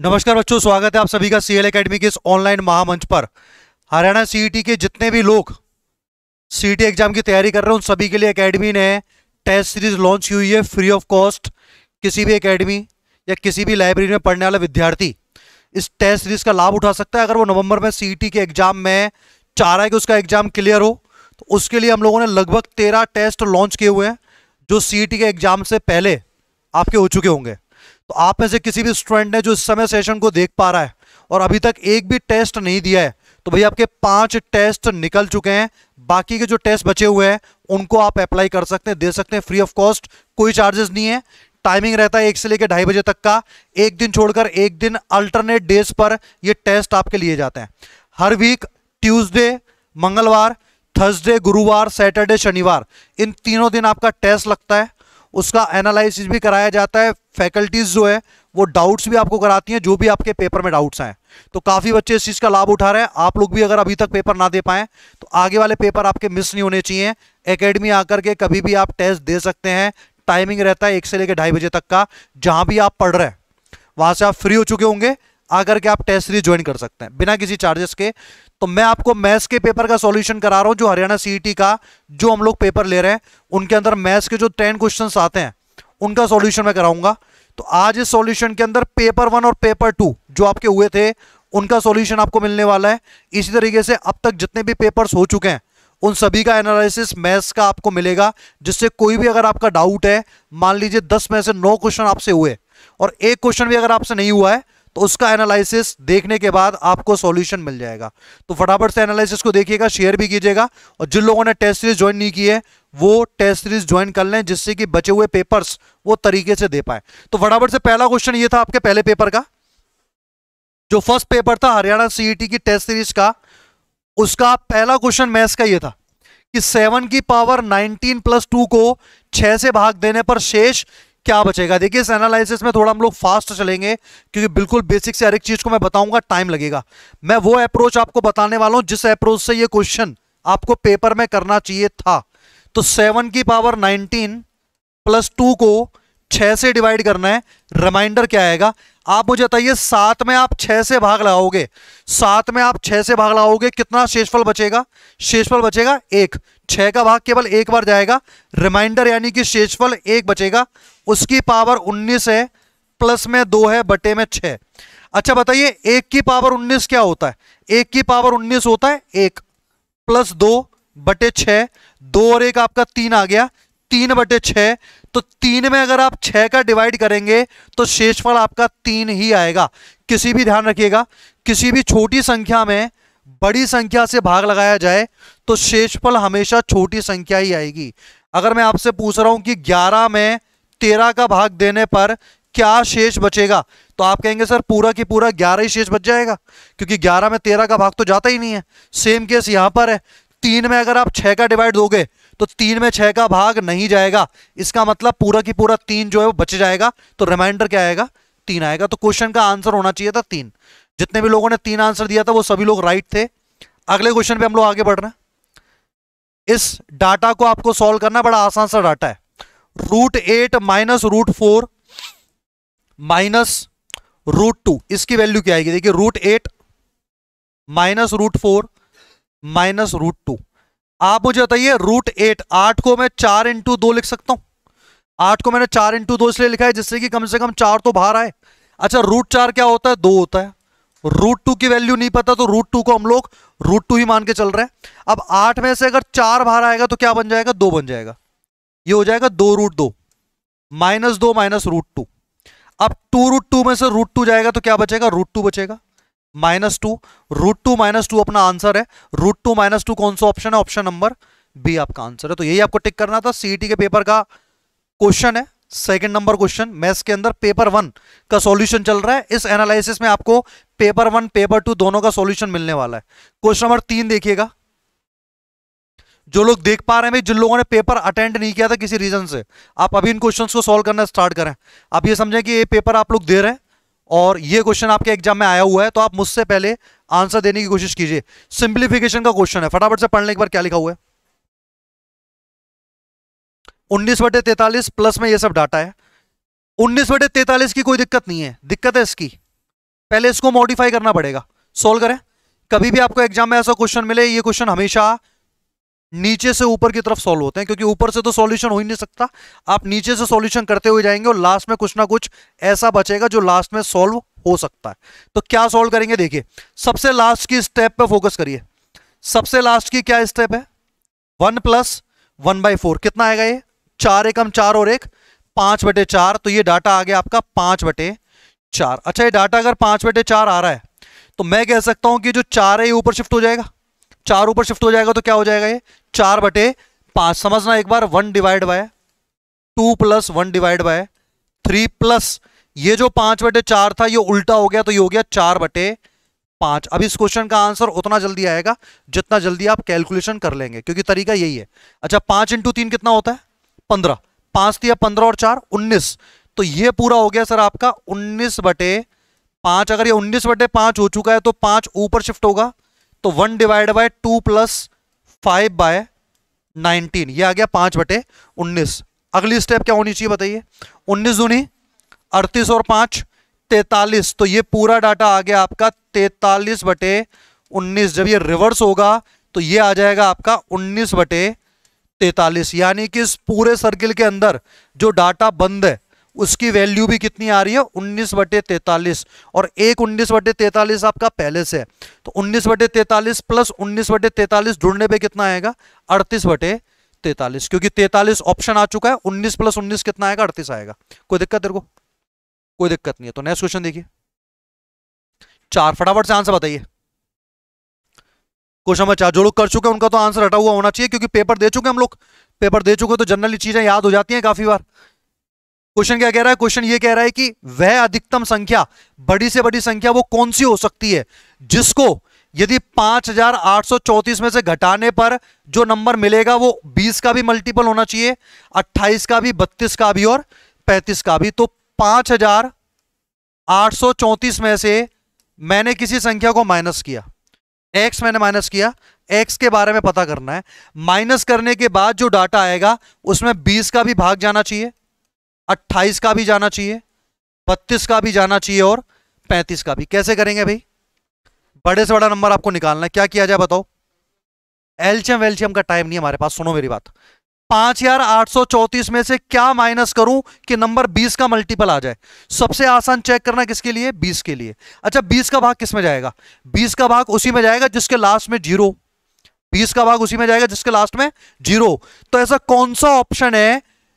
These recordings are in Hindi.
नमस्कार बच्चों स्वागत है आप सभी का सीएल एकेडमी के इस ऑनलाइन महामंच पर हरियाणा सीईटी e के जितने भी लोग सीईटी एग्जाम e की तैयारी कर रहे हैं उन सभी के लिए एकेडमी ने टेस्ट सीरीज लॉन्च की हुई है फ्री ऑफ कॉस्ट किसी भी एकेडमी या किसी भी लाइब्रेरी में पढ़ने वाला विद्यार्थी इस टेस्ट सीरीज का लाभ उठा सकता है अगर वो नवंबर में सी e के एग्जाम में चाह रहा है कि उसका एग्जाम क्लियर हो तो उसके लिए हम लोगों ने लगभग तेरह टेस्ट लॉन्च किए हुए हैं जो सी के एग्जाम से पहले आपके हो चुके होंगे तो आप में से किसी भी स्टूडेंट ने जो इस समय सेशन को देख पा रहा है और अभी तक एक भी टेस्ट नहीं दिया है तो भैया आपके पांच टेस्ट निकल चुके हैं बाकी के जो टेस्ट बचे हुए हैं उनको आप अप्लाई कर सकते हैं दे सकते हैं फ्री ऑफ कॉस्ट कोई चार्जेस नहीं है टाइमिंग रहता है एक से लेकर ढाई बजे तक का एक दिन छोड़कर एक दिन अल्टरनेट डेज पर ये टेस्ट आपके लिए जाते हैं हर वीक ट्यूसडे मंगलवार थर्सडे गुरुवार सैटरडे शनिवार इन तीनों दिन आपका टेस्ट लगता है उसका एनालिसिस भी कराया जाता है फैकल्टीज़ जो है वो डाउट्स भी आपको कराती हैं जो भी आपके पेपर में डाउट्स आए तो काफ़ी बच्चे इस चीज़ का लाभ उठा रहे हैं आप लोग भी अगर अभी तक पेपर ना दे पाएँ तो आगे वाले पेपर आपके मिस नहीं होने चाहिए एकेडमी आकर के कभी भी आप टेस्ट दे सकते हैं टाइमिंग रहता है एक से लेकर ढाई बजे तक का जहाँ भी आप पढ़ रहे हैं वहाँ से आप फ्री हो चुके होंगे आकर के आप टेस्ट सीरीज ज्वाइन कर सकते हैं बिना किसी चार्जेस के तो मैं आपको मैथ्स के पेपर का सॉल्यूशन करा रहा हूं जो हरियाणा सीईटी e का जो हम लोग पेपर ले रहे हैं उनके अंदर मैथ्स के जो टेन क्वेश्चन आते हैं उनका सॉल्यूशन मैं कराऊंगा तो आज इस सॉल्यूशन के अंदर पेपर वन और पेपर टू जो आपके हुए थे उनका सॉल्यूशन आपको मिलने वाला है इसी तरीके से अब तक जितने भी पेपर्स हो चुके हैं उन सभी का एनालिसिस मैथ्स का आपको मिलेगा जिससे कोई भी अगर आपका डाउट है मान लीजिए दस में से नौ क्वेश्चन आपसे हुए और एक क्वेश्चन भी अगर आपसे नहीं हुआ है तो उसका एनालिसिस देखने के बाद आपको सॉल्यूशन मिल जाएगा तो फटाफट से एनालिसिस को देखिएगा शेयर भी कीजिएगा और जिन लोगों ने टेस्ट सीरीज ज्वाइन नहीं की है वो टेस्ट सीरीज ज्वाइन कर लें जिससे कि बचे हुए पेपर्स वो तरीके से दे पाए तो फटाफट से पहला क्वेश्चन ये था आपके पहले पेपर का जो फर्स्ट पेपर था हरियाणा सीईटी e की टेस्ट सीरीज का उसका पहला क्वेश्चन मैथ्स का यह था कि सेवन की पावर नाइनटीन प्लस टू को छह से भाग देने पर शेष क्या बचेगा देखिए इस एनालिसिस में थोड़ा हम लोग फास्ट चलेंगे क्योंकि बिल्कुल बेसिक से हर एक चीज़ को मैं बताऊंगा टाइम लगेगा मैं वो अप्रोच आपको बताने वाला हूं जिस अप्रोच से ये क्वेश्चन आपको पेपर में करना चाहिए था तो सेवन की पावर नाइनटीन प्लस टू को छः से डिवाइड करना है रिमाइंडर क्या आएगा आप मुझे बताइए सात में आप छह से भाग लगाओगे सात में आप छह से भाग लगाओगे कितना शेषफल बचेगा शेषफल बचेगा एक छह का भाग केवल एक बार जाएगा रिमाइंडर यानी कि शेषफल एक बचेगा उसकी पावर 19 है प्लस में दो है बटे में छः अच्छा बताइए एक की पावर 19 क्या होता है एक की पावर 19 होता है एक प्लस दो बटे छः दो और एक आपका तीन आ गया तीन बटे छः तो तीन में अगर आप छः का डिवाइड करेंगे तो शेषफल आपका तीन ही आएगा किसी भी ध्यान रखिएगा किसी भी छोटी संख्या में बड़ी संख्या से भाग लगाया जाए तो शेषफल हमेशा छोटी संख्या ही आएगी अगर मैं आपसे पूछ रहा हूं कि 11 में तेरह का भाग देने पर क्या शेष बचेगा तो आप कहेंगे सर पूरा की पूरा ग्यारह ही शेष बच जाएगा क्योंकि ग्यारह में तेरह का भाग तो जाता ही नहीं है सेम केस यहां पर है तीन में अगर आप छह का डिवाइड दोगे तो तीन में छह का भाग नहीं जाएगा इसका मतलब पूरा की पूरा तीन जो है वो बच जाएगा तो रिमाइंडर क्या आएगा तीन आएगा तो क्वेश्चन का आंसर होना चाहिए था तीन जितने भी लोगों ने तीन आंसर दिया था वो सभी लोग राइट थे अगले क्वेश्चन पे हम लोग आगे बढ़ रहे हैं इस डाटा को आपको सॉल्व करना बड़ा आसान सा डाटा है root eight minus root four minus root two इसकी वैल्यू क्या आएगी देखिए root eight minus root four minus root two आप मुझे बताइए रूट एट आठ को मैं चार इंटू दो लिख सकता हूं आठ को मैंने चार इंटू दो इसलिए लिखा है जिससे कि कम से कम चार तो बाहर आए अच्छा रूट चार क्या होता है दो होता है रूट टू की वैल्यू नहीं पता तो रूट टू को हम लोग रूट टू ही मान के चल रहे हैं अब आठ में से अगर चार बाहर आएगा तो क्या बन जाएगा दो बन जाएगा ये हो जाएगा दो रूट दो माइनस दो माइनस रूट टू अब टू रूट टू में से रूट टू जाएगा तो क्या बचेगा रूट टू बचेगा minus two root two minus two अपना आंसर है रूट टू माइनस टू कौन सा ऑप्शन है ऑप्शन नंबर बी आपका आंसर है तो यही आपको टिक करना था सीईटी e के पेपर का क्वेश्चन है सेकंड नंबर क्वेश्चन मैथ्स के अंदर पेपर वन का सॉल्यूशन चल रहा है इस एनालिसिस में आपको पेपर वन पेपर टू दोनों का सोल्यूशन मिलने वाला है क्वेश्चन नंबर तीन देखिएगा जो लोग देख पा रहे हैं जिन लोगों ने पेपर अटेंड नहीं किया था किसी रीज़न से आप अभी इन क्वेश्चंस को सॉल्व करना स्टार्ट करें आप ये समझें कि ये पेपर आप लोग दे रहे हैं और ये क्वेश्चन आपके एग्जाम में आया हुआ है तो आप मुझसे पहले आंसर देने की कोशिश कीजिए सिंप्लीफिकेशन का क्वेश्चन है फटाफट से पढ़ने के बाद क्या लिखा हुआ है उन्नीस बटे तैतालीस प्लस में ये सब डाटा है उन्नीस बटे तैतालीस की कोई दिक्कत नहीं है दिक्कत है इसकी पहले इसको मॉडिफाई करना पड़ेगा सोल्व करें कभी भी आपको एग्जाम में ऐसा क्वेश्चन मिले ये क्वेश्चन हमेशा नीचे से ऊपर की तरफ सॉल्व होते हैं क्योंकि ऊपर से तो सॉल्यूशन हो ही नहीं सकता आप नीचे से सॉल्यूशन करते हुए जाएंगे और लास्ट में कुछ ना कुछ ऐसा बचेगा जो लास्ट में सॉल्व हो सकता है तो क्या सॉल्व करेंगे देखिए सबसे लास्ट की स्टेप पे फोकस करिए सबसे लास्ट की क्या स्टेप है one plus one by four कितना आएगा ये चार एकम चार और एक पांच बटे चार तो ये डाटा आ गया आपका पांच बटे चार अच्छा ये डाटा अगर पांच बटे चार आ रहा है तो मैं कह सकता हूं कि जो चार है ये ऊपर शिफ्ट हो जाएगा चार ऊपर शिफ्ट हो जाएगा तो क्या हो जाएगा ये चार बटे पांच समझना एक बार one divide by two plus one divide by three plus ये जो पांच बटे चार था ये उल्टा हो गया तो ये हो गया चार बटे पांच अब इस क्वेश्चन का आंसर उतना जल्दी आएगा जितना जल्दी आप कैलकुलेशन कर लेंगे क्योंकि तरीका यही है अच्छा पांच इंटू तीन कितना होता है पंद्रह पांच दिया पंद्रह और चार उन्नीस तो ये पूरा हो गया सर आपका उन्नीस बटे पांच अगर ये उन्नीस बटे पांच हो चुका है तो पांच ऊपर शिफ्ट होगा तो one divide by two plus five by nineteen ये आ गया पांच बटे उन्नीस अगली स्टेप क्या होनी चाहिए बताइए उन्नीस जूनी अड़तीस और पांच तैतालीस तो ये पूरा डाटा आ गया आपका तैतालीस बटे उन्नीस जब ये रिवर्स होगा तो ये आ जाएगा आपका उन्नीस बटे तैतालीस यानी कि इस पूरे सर्किल के अंदर जो डाटा बंद है उसकी वैल्यू भी कितनी आ रही है उन्नीस बटे तैतालीस और एक उन्नीस बटे तैतालीस आपका पहले से है तो उन्नीस बटे तैतालीस प्लस उन्नीस बटे तैतालीस ढूंढने पे कितना आएगा अड़तीस बटे तैतालीस क्योंकि तैतालीस ऑप्शन आ चुका है उन्नीस प्लस उन्नीस कितना आएगा अड़तीस आएगा कोई दिक्कत तेरे को कोई दिक्कत नहीं है तो नेक्स्ट क्वेश्चन देखिए चार फटाफट से आंसर बताइए क्वेश्चन नंबर चार जो लोग कर चुके हैं उनका तो आंसर हटा हुआ होना चाहिए क्योंकि पेपर दे चुके हैं हम लोग पेपर दे चुके हैं तो जनरली चीजें याद हो जाती हैं काफी बार क्वेश्चन क्या कह रहा है क्वेश्चन ये कह रहा है कि वह अधिकतम संख्या बड़ी से बड़ी संख्या वो कौन सी हो सकती है जिसको यदि 5,834 में से घटाने पर जो नंबर मिलेगा वो 20 का भी मल्टीपल होना चाहिए 28 का भी 32 का भी और 35 का भी तो 5,834 में से मैंने किसी संख्या को माइनस किया एक्स मैंने माइनस किया एक्स के बारे में पता करना है माइनस करने के बाद जो डाटा आएगा उसमें 20 का भी भाग जाना चाहिए अट्ठाईस का भी जाना चाहिए बत्तीस का भी जाना चाहिए और पैंतीस का भी कैसे करेंगे भाई बड़े से बड़ा नंबर आपको निकालना है क्या किया जाए बताओ एल्शियम वेल्शियम का टाइम नहीं हमारे पास सुनो मेरी बात पांच हजार आठ सौ चौतीस में से क्या माइनस करूं कि नंबर बीस का मल्टीपल आ जाए सबसे आसान चेक करना किसके लिए बीस के लिए अच्छा बीस का भाग किस में जाएगा बीस का भाग उसी में जाएगा जिसके लास्ट में जीरो बीस का भाग उसी में जाएगा जिसके लास्ट में जीरो तो ऐसा कौन सा ऑप्शन है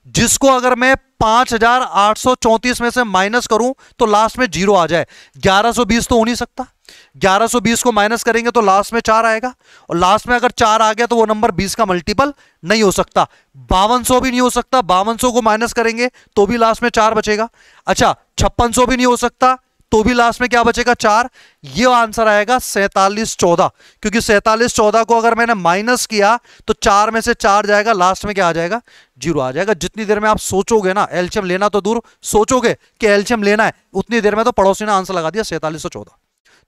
जिसको अगर मैं पांच हजार आठ सौ चौंतीस में से माइनस करूं तो लास्ट में जीरो आ जाए ग्यारह सो बीस तो हो नहीं सकता ग्यारह सो बीस को माइनस करेंगे तो लास्ट में चार आएगा और लास्ट में अगर चार आ गया तो वो नंबर बीस का मल्टीपल नहीं हो सकता बावन सौ भी नहीं हो सकता बावन सो को माइनस करेंगे तो भी लास्ट में चार बचेगा अच्छा छप्पन सौ भी नहीं हो सकता तो भी लास्ट में क्या बचेगा चार ये आंसर आएगा सैतालीस चौदह क्योंकि सैतालीस चौदह को अगर मैंने माइनस किया तो चार में से चार जाएगा लास्ट में क्या आ जाएगा जीरो आ जाएगा जितनी देर में आप सोचोगे ना एल्शियम लेना तो दूर सोचोगे कि एल्शियम लेना है उतनी देर में तो पड़ोसी ने आंसर लगा दिया सैतालीस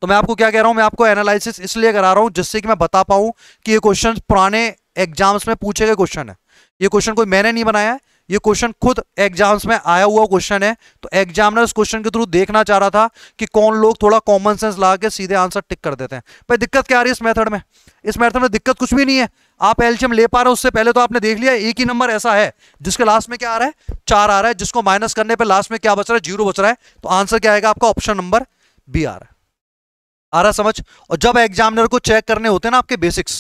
तो मैं आपको क्या कह रहा हूं मैं आपको एनालिसिस इसलिए करा रहा हूं जिससे कि मैं बता पाऊं कि ये क्वेश्चन पुराने एग्जाम्स में पूछे गए क्वेश्चन है ये क्वेश्चन कोई मैंने नहीं बनाया है ये क्वेश्चन खुद एग्जाम्स में आया हुआ क्वेश्चन है तो एग्जामिनर इस क्वेश्चन के थ्रू देखना चाह रहा था कि कौन लोग थोड़ा कॉमन सेंस ला के सीधे आंसर टिक कर देते हैं भाई दिक्कत क्या आ रही है इस मेथड में इस मेथड में दिक्कत कुछ भी नहीं है आप एल्शियम ले पा रहे हो उससे पहले तो आपने देख लिया एक ही नंबर ऐसा है जिसके लास्ट में क्या आ रहा है चार आ रहा है जिसको माइनस करने पर लास्ट में क्या बच रहा है जीरो बच रहा है तो आंसर क्या आएगा आपका ऑप्शन नंबर बी आ रहा है आ रहा समझ और जब एग्जामिनर को चेक करने होते हैं ना आपके बेसिक्स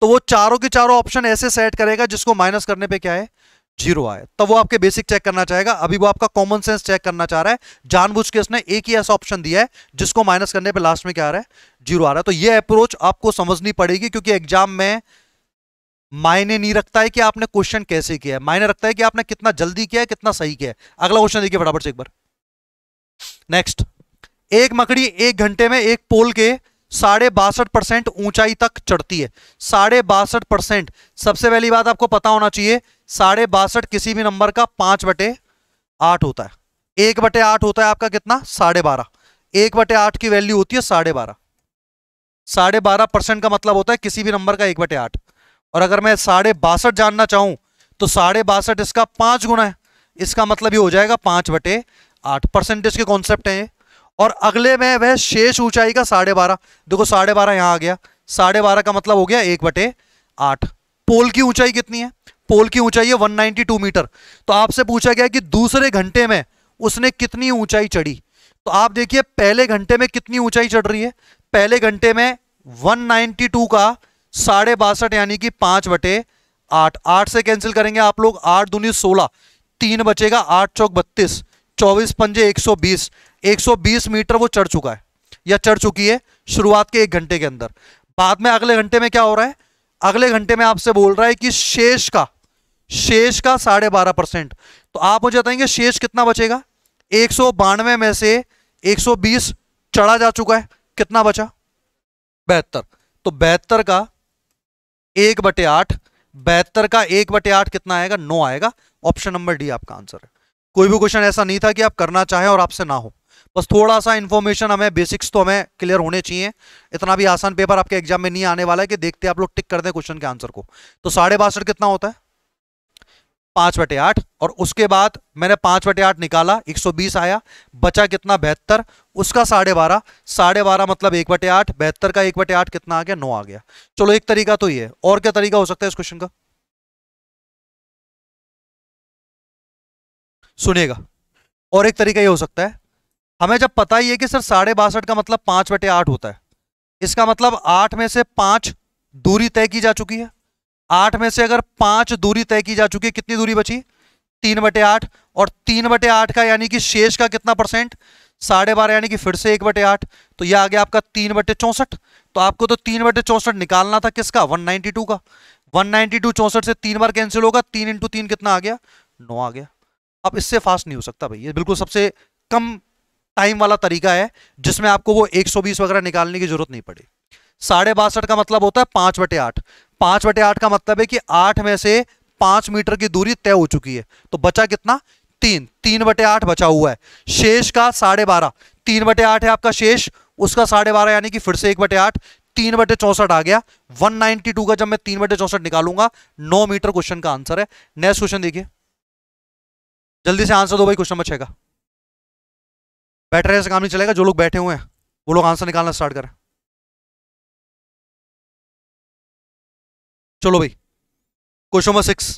तो वो चारों के चारों ऑप्शन ऐसे सेट करेगा जिसको माइनस करने पे क्या है जीरो आए तब तो वो आपके बेसिक चेक करना चाहेगा अभी वो आपका कॉमन सेंस चेक करना चाह रहा है जानबूझ के उसने एक ही ऐसा ऑप्शन दिया है जिसको माइनस करने पे लास्ट में क्या आ रहा है जीरो आ रहा है तो ये अप्रोच आपको समझनी पड़ेगी क्योंकि एग्जाम में मायने नहीं रखता है कि आपने क्वेश्चन कैसे किया है मायने रखता है कि आपने कितना जल्दी किया है कितना सही किया है अगला क्वेश्चन देखिए फटाफट से एक बार नेक्स्ट एक मकड़ी एक घंटे में एक पोल के साढ़े बासठ परसेंट ऊंचाई तक चढ़ती है साढ़े बासठ परसेंट सबसे पहली बात आपको पता होना चाहिए साढ़े बासठ किसी भी नंबर का पांच बटे आठ होता है एक बटे आठ होता है आपका कितना साढ़े बारह एक बटे आठ की वैल्यू होती है साढ़े बारह साढ़े बारह परसेंट का मतलब होता है किसी भी नंबर का एक बटे आठ और अगर मैं साढ़े बासठ जानना चाहूं तो साढ़े बासठ इसका पांच गुना है इसका मतलब ये हो जाएगा पांच बटे आठ परसेंटेज के कॉन्सेप्ट ये और अगले में वह शेष ऊंचाई का साढ़े बारह देखो साढ़े बारह यहाँ आ गया साढ़े बारह का मतलब हो गया एक बटे आठ पोल की ऊंचाई कितनी है पोल की ऊंचाई है 192 मीटर तो आपसे पूछा गया कि दूसरे घंटे में उसने कितनी ऊंचाई चढ़ी तो आप देखिए पहले घंटे में कितनी ऊंचाई चढ़ रही है पहले घंटे में टू का साढ़े बासठ यानी कि पांच बटे आठ आठ से कैंसिल करेंगे आप लोग आठ दूनी सोलह तीन बचेगा आठ चौक बत्तीस चौबीस पंजे एक सौ बीस 120 मीटर वो चढ़ चुका है या चढ़ चुकी है शुरुआत के एक घंटे के अंदर बाद में अगले घंटे में क्या हो रहा है अगले घंटे में आपसे बोल रहा है कि शेष का शेष का साढ़े बारह परसेंट तो आप मुझे बताएंगे शेष कितना बचेगा एक सौ बानवे में से 120 चढ़ा जा चुका है कितना बचा बेहतर तो बेहतर का एक बटे आठ बेहतर का एक बटे आठ कितना आएगा नौ आएगा ऑप्शन नंबर डी आपका आंसर है कोई भी क्वेश्चन ऐसा नहीं था कि आप करना चाहें और आपसे ना हो बस थोड़ा सा इन्फॉर्मेशन हमें बेसिक्स तो हमें क्लियर होने चाहिए इतना भी आसान पेपर आपके एग्जाम में नहीं आने वाला है कि देखते आप लोग टिक कर दें क्वेश्चन के आंसर को तो साढ़े बासठ कितना होता है पाँच बटे आठ और उसके बाद मैंने पाँच बटे आठ निकाला एक सौ बीस आया बचा कितना बेहतर उसका साढ़े बारह साढ़े बारह मतलब एक बटे आठ बेहतर का एक बटे आठ कितना आ गया नौ आ गया चलो एक तरीका तो ये है और क्या तरीका हो सकता है इस क्वेश्चन का सुनेगा और एक तरीका ये हो सकता है हमें जब पता ही है कि सर साढ़े बासठ का मतलब पाँच बटे आठ होता है इसका मतलब आठ में से पाँच दूरी तय की जा चुकी है आठ में से अगर पाँच दूरी तय की जा चुकी है कितनी दूरी बची तीन बटे आठ और तीन बटे आठ का यानी कि शेष का कितना परसेंट साढ़े बारह यानी कि फिर से एक बटे आठ तो यह आ गया आपका तीन बटे चौंसठ तो आपको तो तीन बटे चौंसठ निकालना था किसका वन नाइन्टी टू का वन नाइन्टी टू चौंसठ से तीन बार कैंसिल होगा तीन इंटू तीन कितना आ गया नौ आ गया अब इससे फास्ट नहीं हो सकता भाई ये बिल्कुल सबसे कम टाइम वाला तरीका है जिसमें आपको वो 120 वगैरह निकालने की जरूरत नहीं पड़े साढ़े बासठ का मतलब होता है पांच बटे आठ पांच बटे आठ का मतलब है कि आठ में से पांच मीटर की दूरी तय हो चुकी है तो बचा कितना तीन तीन बटे आठ बचा हुआ है शेष का साढ़े बारह तीन बटे आठ है आपका शेष उसका साढ़े बारह यानी कि फिर से एक बटे आठ तीन बटे चौसठ आ गया वन नाइनटी टू का जब मैं तीन बटे चौसठ निकालूंगा नौ मीटर क्वेश्चन का आंसर है नेक्स्ट क्वेश्चन देखिए जल्दी से आंसर दो भाई क्वेश्चन नंबर छह का बैठ रहे से काम नहीं चलेगा जो लोग बैठे हुए हैं वो लोग आंसर निकालना स्टार्ट करें चलो भाई क्वेश्चन नंबर सिक्स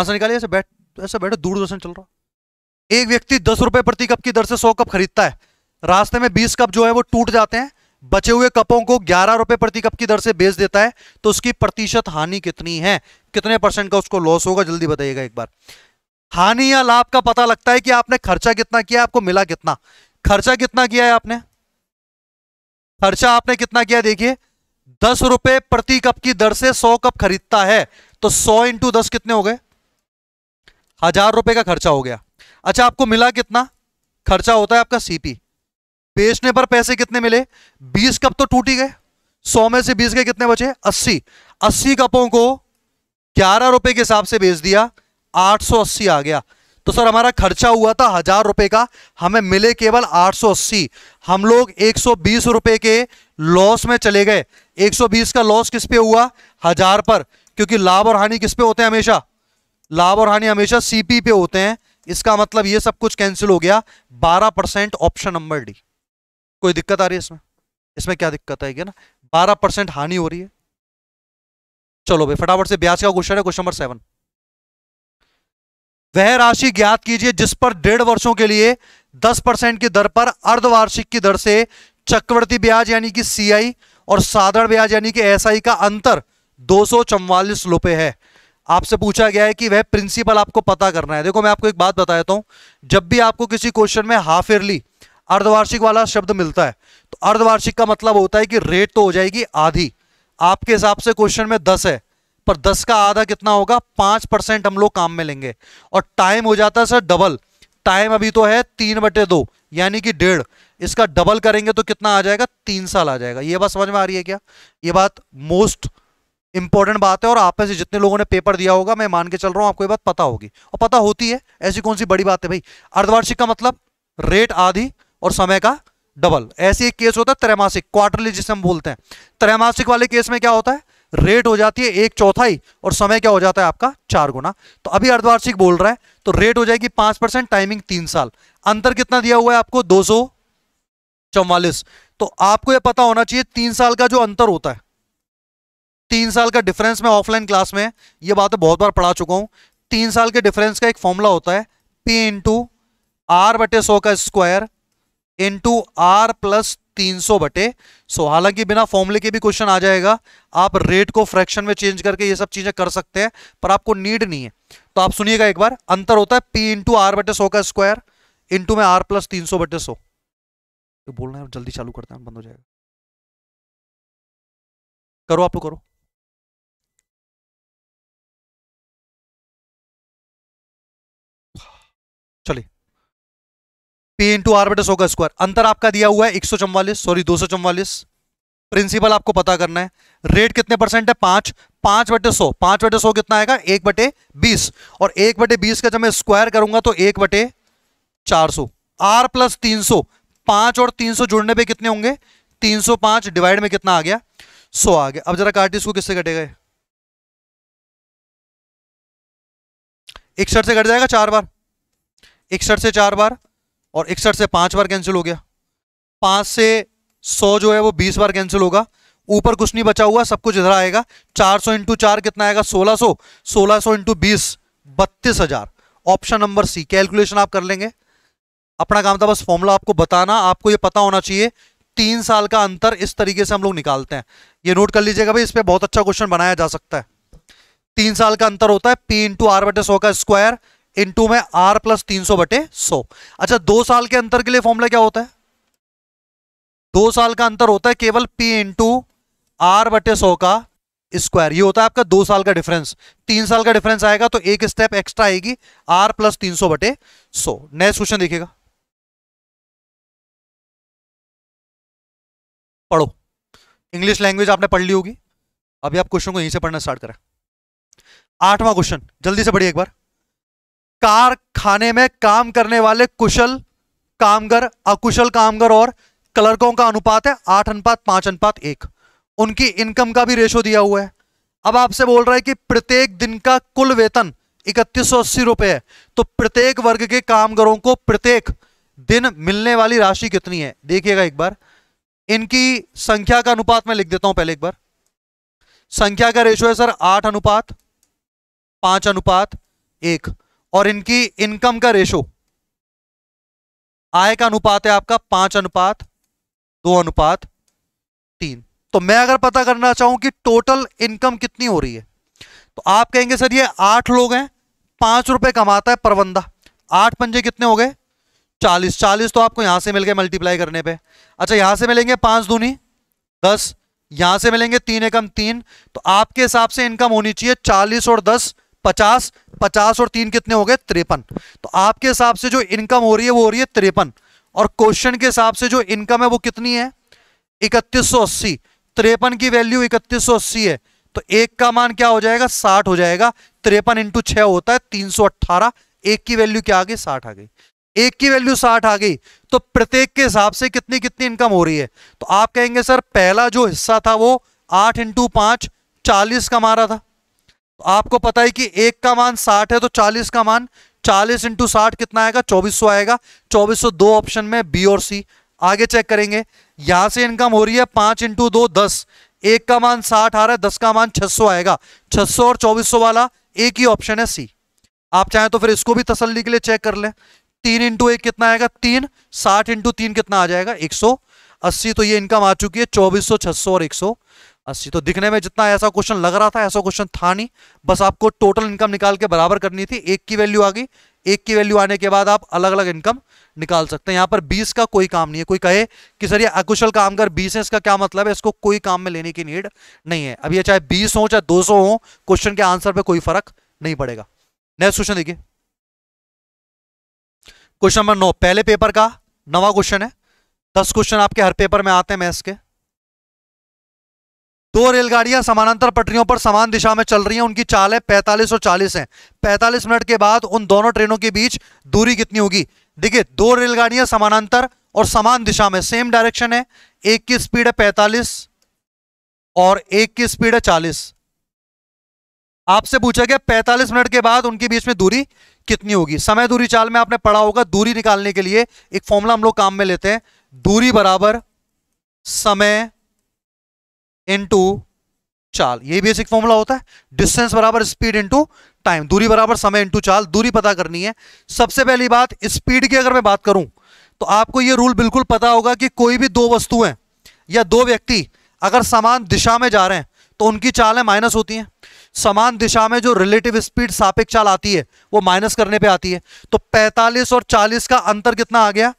आंसर निकालिए ऐसे बैठ ऐसे बैठो दूरदर्शन चल रहा एक व्यक्ति दस रुपए प्रति कप की दर से सौ कप खरीदता है रास्ते में बीस कप जो है वो टूट जाते हैं बचे हुए कपों को ग्यारह रुपए प्रति कप की दर से बेच देता है तो उसकी प्रतिशत हानि कितनी है कितने परसेंट का उसको लॉस होगा जल्दी बताइएगा एक बार हानि या लाभ का पता लगता है कि आपने खर्चा कितना किया आपको मिला कितना खर्चा कितना किया है आपने खर्चा आपने कितना किया देखिए दस रुपए प्रति कप की दर से सौ कप खरीदता है तो सौ इंटू दस कितने हो गए हजार रुपए का खर्चा हो गया अच्छा आपको मिला कितना खर्चा होता है आपका सीपी बेचने पर पैसे कितने मिले बीस कप तो टूटी गए सौ में से बीस के कितने बचे अस्सी अस्सी कपों को ग्यारह रुपए के हिसाब से बेच दिया 880 आ गया तो सर हमारा खर्चा हुआ था हज़ार रुपए का हमें मिले केवल 880 हम लोग 120 रुपए के लॉस में चले गए 120 का लॉस किस पे हुआ हज़ार पर क्योंकि लाभ और हानि किस पे होते हैं हमेशा लाभ और हानि हमेशा सीपी पे होते हैं इसका मतलब ये सब कुछ कैंसिल हो गया 12 परसेंट ऑप्शन नंबर डी कोई दिक्कत आ रही है इसमें इसमें क्या दिक्कत आएगी ना बारह परसेंट हानि हो रही है चलो भाई फटाफट से ब्याज का क्वेश्चन है क्वेश्चन नंबर सेवन वह राशि ज्ञात कीजिए जिस पर डेढ़ वर्षों के लिए 10 परसेंट की दर पर अर्धवार्षिक की दर से चक्रवर्ती ब्याज यानी कि सीआई और साधारण ब्याज यानी कि एसआई का अंतर दो सौ है आपसे पूछा गया है कि वह प्रिंसिपल आपको पता करना है देखो मैं आपको एक बात बता देता हूं जब भी आपको किसी क्वेश्चन में हाफ ईयरली अर्धवार्षिक वाला शब्द मिलता है तो अर्धवार्षिक का मतलब होता है कि रेट तो हो जाएगी आधी आपके हिसाब से क्वेश्चन में दस है पर दस का आधा कितना होगा पांच परसेंट हम लोग काम में लेंगे और टाइम हो जाता है सर डबल टाइम अभी तो है तीन बटे दो यानी कि डेढ़ इसका डबल करेंगे तो कितना आ जाएगा तीन साल आ जाएगा ये बात समझ में आ रही है क्या ये बात मोस्ट इंपॉर्टेंट बात है और आप में से जितने लोगों ने पेपर दिया होगा मैं मान के चल रहा हूँ आपको ये बात पता होगी और पता होती है ऐसी कौन सी बड़ी बात है भाई अर्धवार्षिक का मतलब रेट आधी और समय का डबल ऐसे एक केस होता है त्रैमासिक क्वार्टरली जिसे हम बोलते हैं त्रैमासिक वाले केस में क्या होता है रेट हो जाती है एक चौथाई और समय क्या हो जाता है आपका चार गुना तो अभी अर्धवार्षिक बोल रहा है तो रेट हो जाएगी पांच परसेंट टाइमिंग तीन साल अंतर कितना दिया हुआ है आपको दो सौ चौवालीस तो आपको यह पता होना चाहिए तीन साल का जो अंतर होता है तीन साल का डिफरेंस में ऑफलाइन क्लास में यह बात तो बहुत बार पढ़ा चुका हूं तीन साल के डिफरेंस का एक फॉर्मूला होता है पी इंटू आर बटे सौ का स्क्वायर इंटू आर प्लस तीन सौ बटे सो हालांकि बिना फॉर्मूले के भी क्वेश्चन आ जाएगा आप रेट को फ्रैक्शन में चेंज करके ये सब चीज़ें कर सकते हैं पर आपको नीड नहीं है तो आप सुनिएगा एक बार अंतर होता है पी इंटू आर बटे सौ का स्क्वायर इंटू में आर प्लस तीन सौ बटे सौ तो बोलना है जल्दी चालू करते हैं बंद हो जाएगा करो आप करो चलिए पी इंटू आर बेटे सौ का स्क्वायर अंतर आपका दिया हुआ है एक सौ चौवालीस सॉरी दो सौ चौवालीस प्रिंसिपल आपको पता करना है रेट कितने परसेंट है पांच पांच बटे सौ पांच बटे सौ कितना आएगा एक बटे बीस और एक बटे बीस का जब मैं स्क्वायर करूंगा तो एक बटे चार सौ आर प्लस तीन सौ पांच और तीन सौ जुड़ने पे कितने होंगे तीन सौ पांच डिवाइड में कितना आ गया सौ आ गया अब जरा काटिए इसको किससे कटेगा इकसठ से कट जाएगा चार बार इकसठ से चार बार और इकसठ से पांच बार कैंसिल हो गया पांच से सौ जो है वो बीस बार कैंसिल होगा ऊपर कुछ नहीं बचा हुआ सब कुछ इधर आएगा चार सौ इंटू चार कितना आएगा सोलह सौ सोलह सौ इंटू बीस बत्तीस हजार ऑप्शन नंबर सी कैलकुलेशन आप कर लेंगे अपना काम था बस फॉर्मूला आपको बताना आपको ये पता होना चाहिए तीन साल का अंतर इस तरीके से हम लोग निकालते हैं ये नोट कर लीजिएगा भाई इस पर बहुत अच्छा क्वेश्चन बनाया जा सकता है तीन साल का अंतर होता है पी इंटू आर बटे सौ का स्क्वायर इंटू में आर प्लस तीन सौ बटे सो अच्छा दो साल के अंतर के लिए फॉर्मूला क्या होता है दो साल का अंतर होता है केवल पी इंटू आर बटे सो का स्क्वायर ये होता है आपका दो साल का डिफरेंस तीन साल का डिफरेंस आएगा तो एक स्टेप एक्स्ट्रा आएगी आर प्लस तीन सौ बटे सो नेक्स्ट क्वेश्चन देखिएगा पढ़ो इंग्लिश लैंग्वेज आपने पढ़ ली होगी अभी आप क्वेश्चन को यहीं से पढ़ना स्टार्ट करें आठवां क्वेश्चन जल्दी से पढ़िए एक बार कारखाने में काम करने वाले कुशल कामगर अकुशल कामगर और क्लर्कों का अनुपात है आठ अनुपात पांच अनुपात एक उनकी इनकम का भी रेशो दिया हुआ है अब आपसे बोल रहा है कि प्रत्येक दिन का कुल वेतन इकतीस सौ अस्सी रुपए है तो प्रत्येक वर्ग के कामगारों को प्रत्येक दिन मिलने वाली राशि कितनी है देखिएगा एक बार इनकी संख्या का अनुपात मैं लिख देता हूं पहले एक बार संख्या का रेशो है सर आठ अनुपात पांच अनुपात एक और इनकी इनकम का रेशो आय का अनुपात है आपका पांच अनुपात दो अनुपात तीन तो मैं अगर पता करना चाहूं कि टोटल इनकम कितनी हो रही है तो आप कहेंगे सर ये आठ लोग हैं पांच रुपए कमाता है प्रबंधा आठ पंजे कितने हो गए चालीस चालीस तो आपको यहां से मिल गए मल्टीप्लाई करने पे अच्छा यहां से मिलेंगे पांच दूनी दस यहां से मिलेंगे तीन एकम तीन तो आपके हिसाब से इनकम होनी चाहिए चालीस और दस पचास पचास और तीन कितने हो गए तिरपन तो आपके हिसाब से जो इनकम हो रही है वो हो रही है तिरपन और क्वेश्चन के हिसाब से जो इनकम है वो कितनी है इकतीस सौ अस्सी तिरपन की वैल्यू इकतीस सौ अस्सी है तो एक का मान क्या हो जाएगा साठ हो जाएगा तिरपन इंटू छ होता है तीन सौ अट्ठारह एक की वैल्यू क्या आ गई साठ आ गई एक की वैल्यू साठ आ गई तो प्रत्येक के हिसाब से कितनी कितनी इनकम हो रही है तो आप कहेंगे सर पहला जो हिस्सा था वो आठ इंटू पांच चालीस कमा रहा था तो आपको पता है कि एक का मान साठ है तो चालीस का मान चालीस इंटू साठ कितना आएगा चौबीस सौ आएगा चौबीस सौ दो ऑप्शन में बी और सी आगे चेक करेंगे यहां से इनकम हो रही है पांच इंटू दो दस एक का मान साठ आ रहा है दस का मान छह सौ आएगा छह सौ और चौबीस सौ वाला एक ही ऑप्शन है सी आप चाहें तो फिर इसको भी तसल्ली के लिए चेक कर ले तीन इंटू एक कितना आएगा तीन साठ इंटू तीन कितना आ जाएगा एक सौ अस्सी तो ये इनकम आ चुकी है चौबीस सौ छह सौ और एक सौ अस्सी तो दिखने में जितना ऐसा क्वेश्चन लग रहा था ऐसा क्वेश्चन था नहीं बस आपको टोटल इनकम निकाल के बराबर करनी थी एक की वैल्यू आ गई एक की वैल्यू आने के बाद आप अलग अलग इनकम निकाल सकते हैं यहाँ पर बीस का कोई काम नहीं है कोई कहे कि सर ये अकुशल कामगार बीस है इसका क्या मतलब है इसको कोई काम में लेने की नीड नहीं है अब ये चाहे बीस हो चाहे दो सौ हो क्वेश्चन के आंसर पर कोई फर्क नहीं पड़ेगा नेक्स्ट क्वेश्चन देखिए क्वेश्चन नंबर नौ पहले पेपर का नवा क्वेश्चन है दस क्वेश्चन आपके हर पेपर में आते हैं मैथ्स के दो रेलगाड़ियां समानांतर पटरियों पर समान दिशा में चल रही हैं उनकी चालें 45 और 40 हैं 45 मिनट के बाद उन दोनों ट्रेनों के बीच दूरी कितनी होगी देखिए दो रेलगाड़ियां समानांतर और समान दिशा में सेम डायरेक्शन है एक की स्पीड है पैंतालीस और एक की स्पीड है चालीस आपसे पूछा गया पैंतालीस मिनट के बाद उनके बीच में दूरी कितनी होगी समय दूरी चाल में आपने पढ़ा होगा दूरी निकालने के लिए एक फॉर्मूला हम लोग काम में लेते हैं दूरी बराबर समय इंटू चाल ये बेसिक फॉर्मूला होता है डिस्टेंस बराबर स्पीड इंटू टाइम दूरी बराबर समय इंटू चाल दूरी पता करनी है सबसे पहली बात स्पीड की अगर मैं बात करूं तो आपको ये रूल बिल्कुल पता होगा कि कोई भी दो वस्तुएं या दो व्यक्ति अगर समान दिशा में जा रहे हैं तो उनकी चालें माइनस होती हैं समान दिशा में जो रिलेटिव स्पीड सापेक्ष चाल आती है वो माइनस करने पे आती है तो 45 और 40 का अंतर कितना आ गया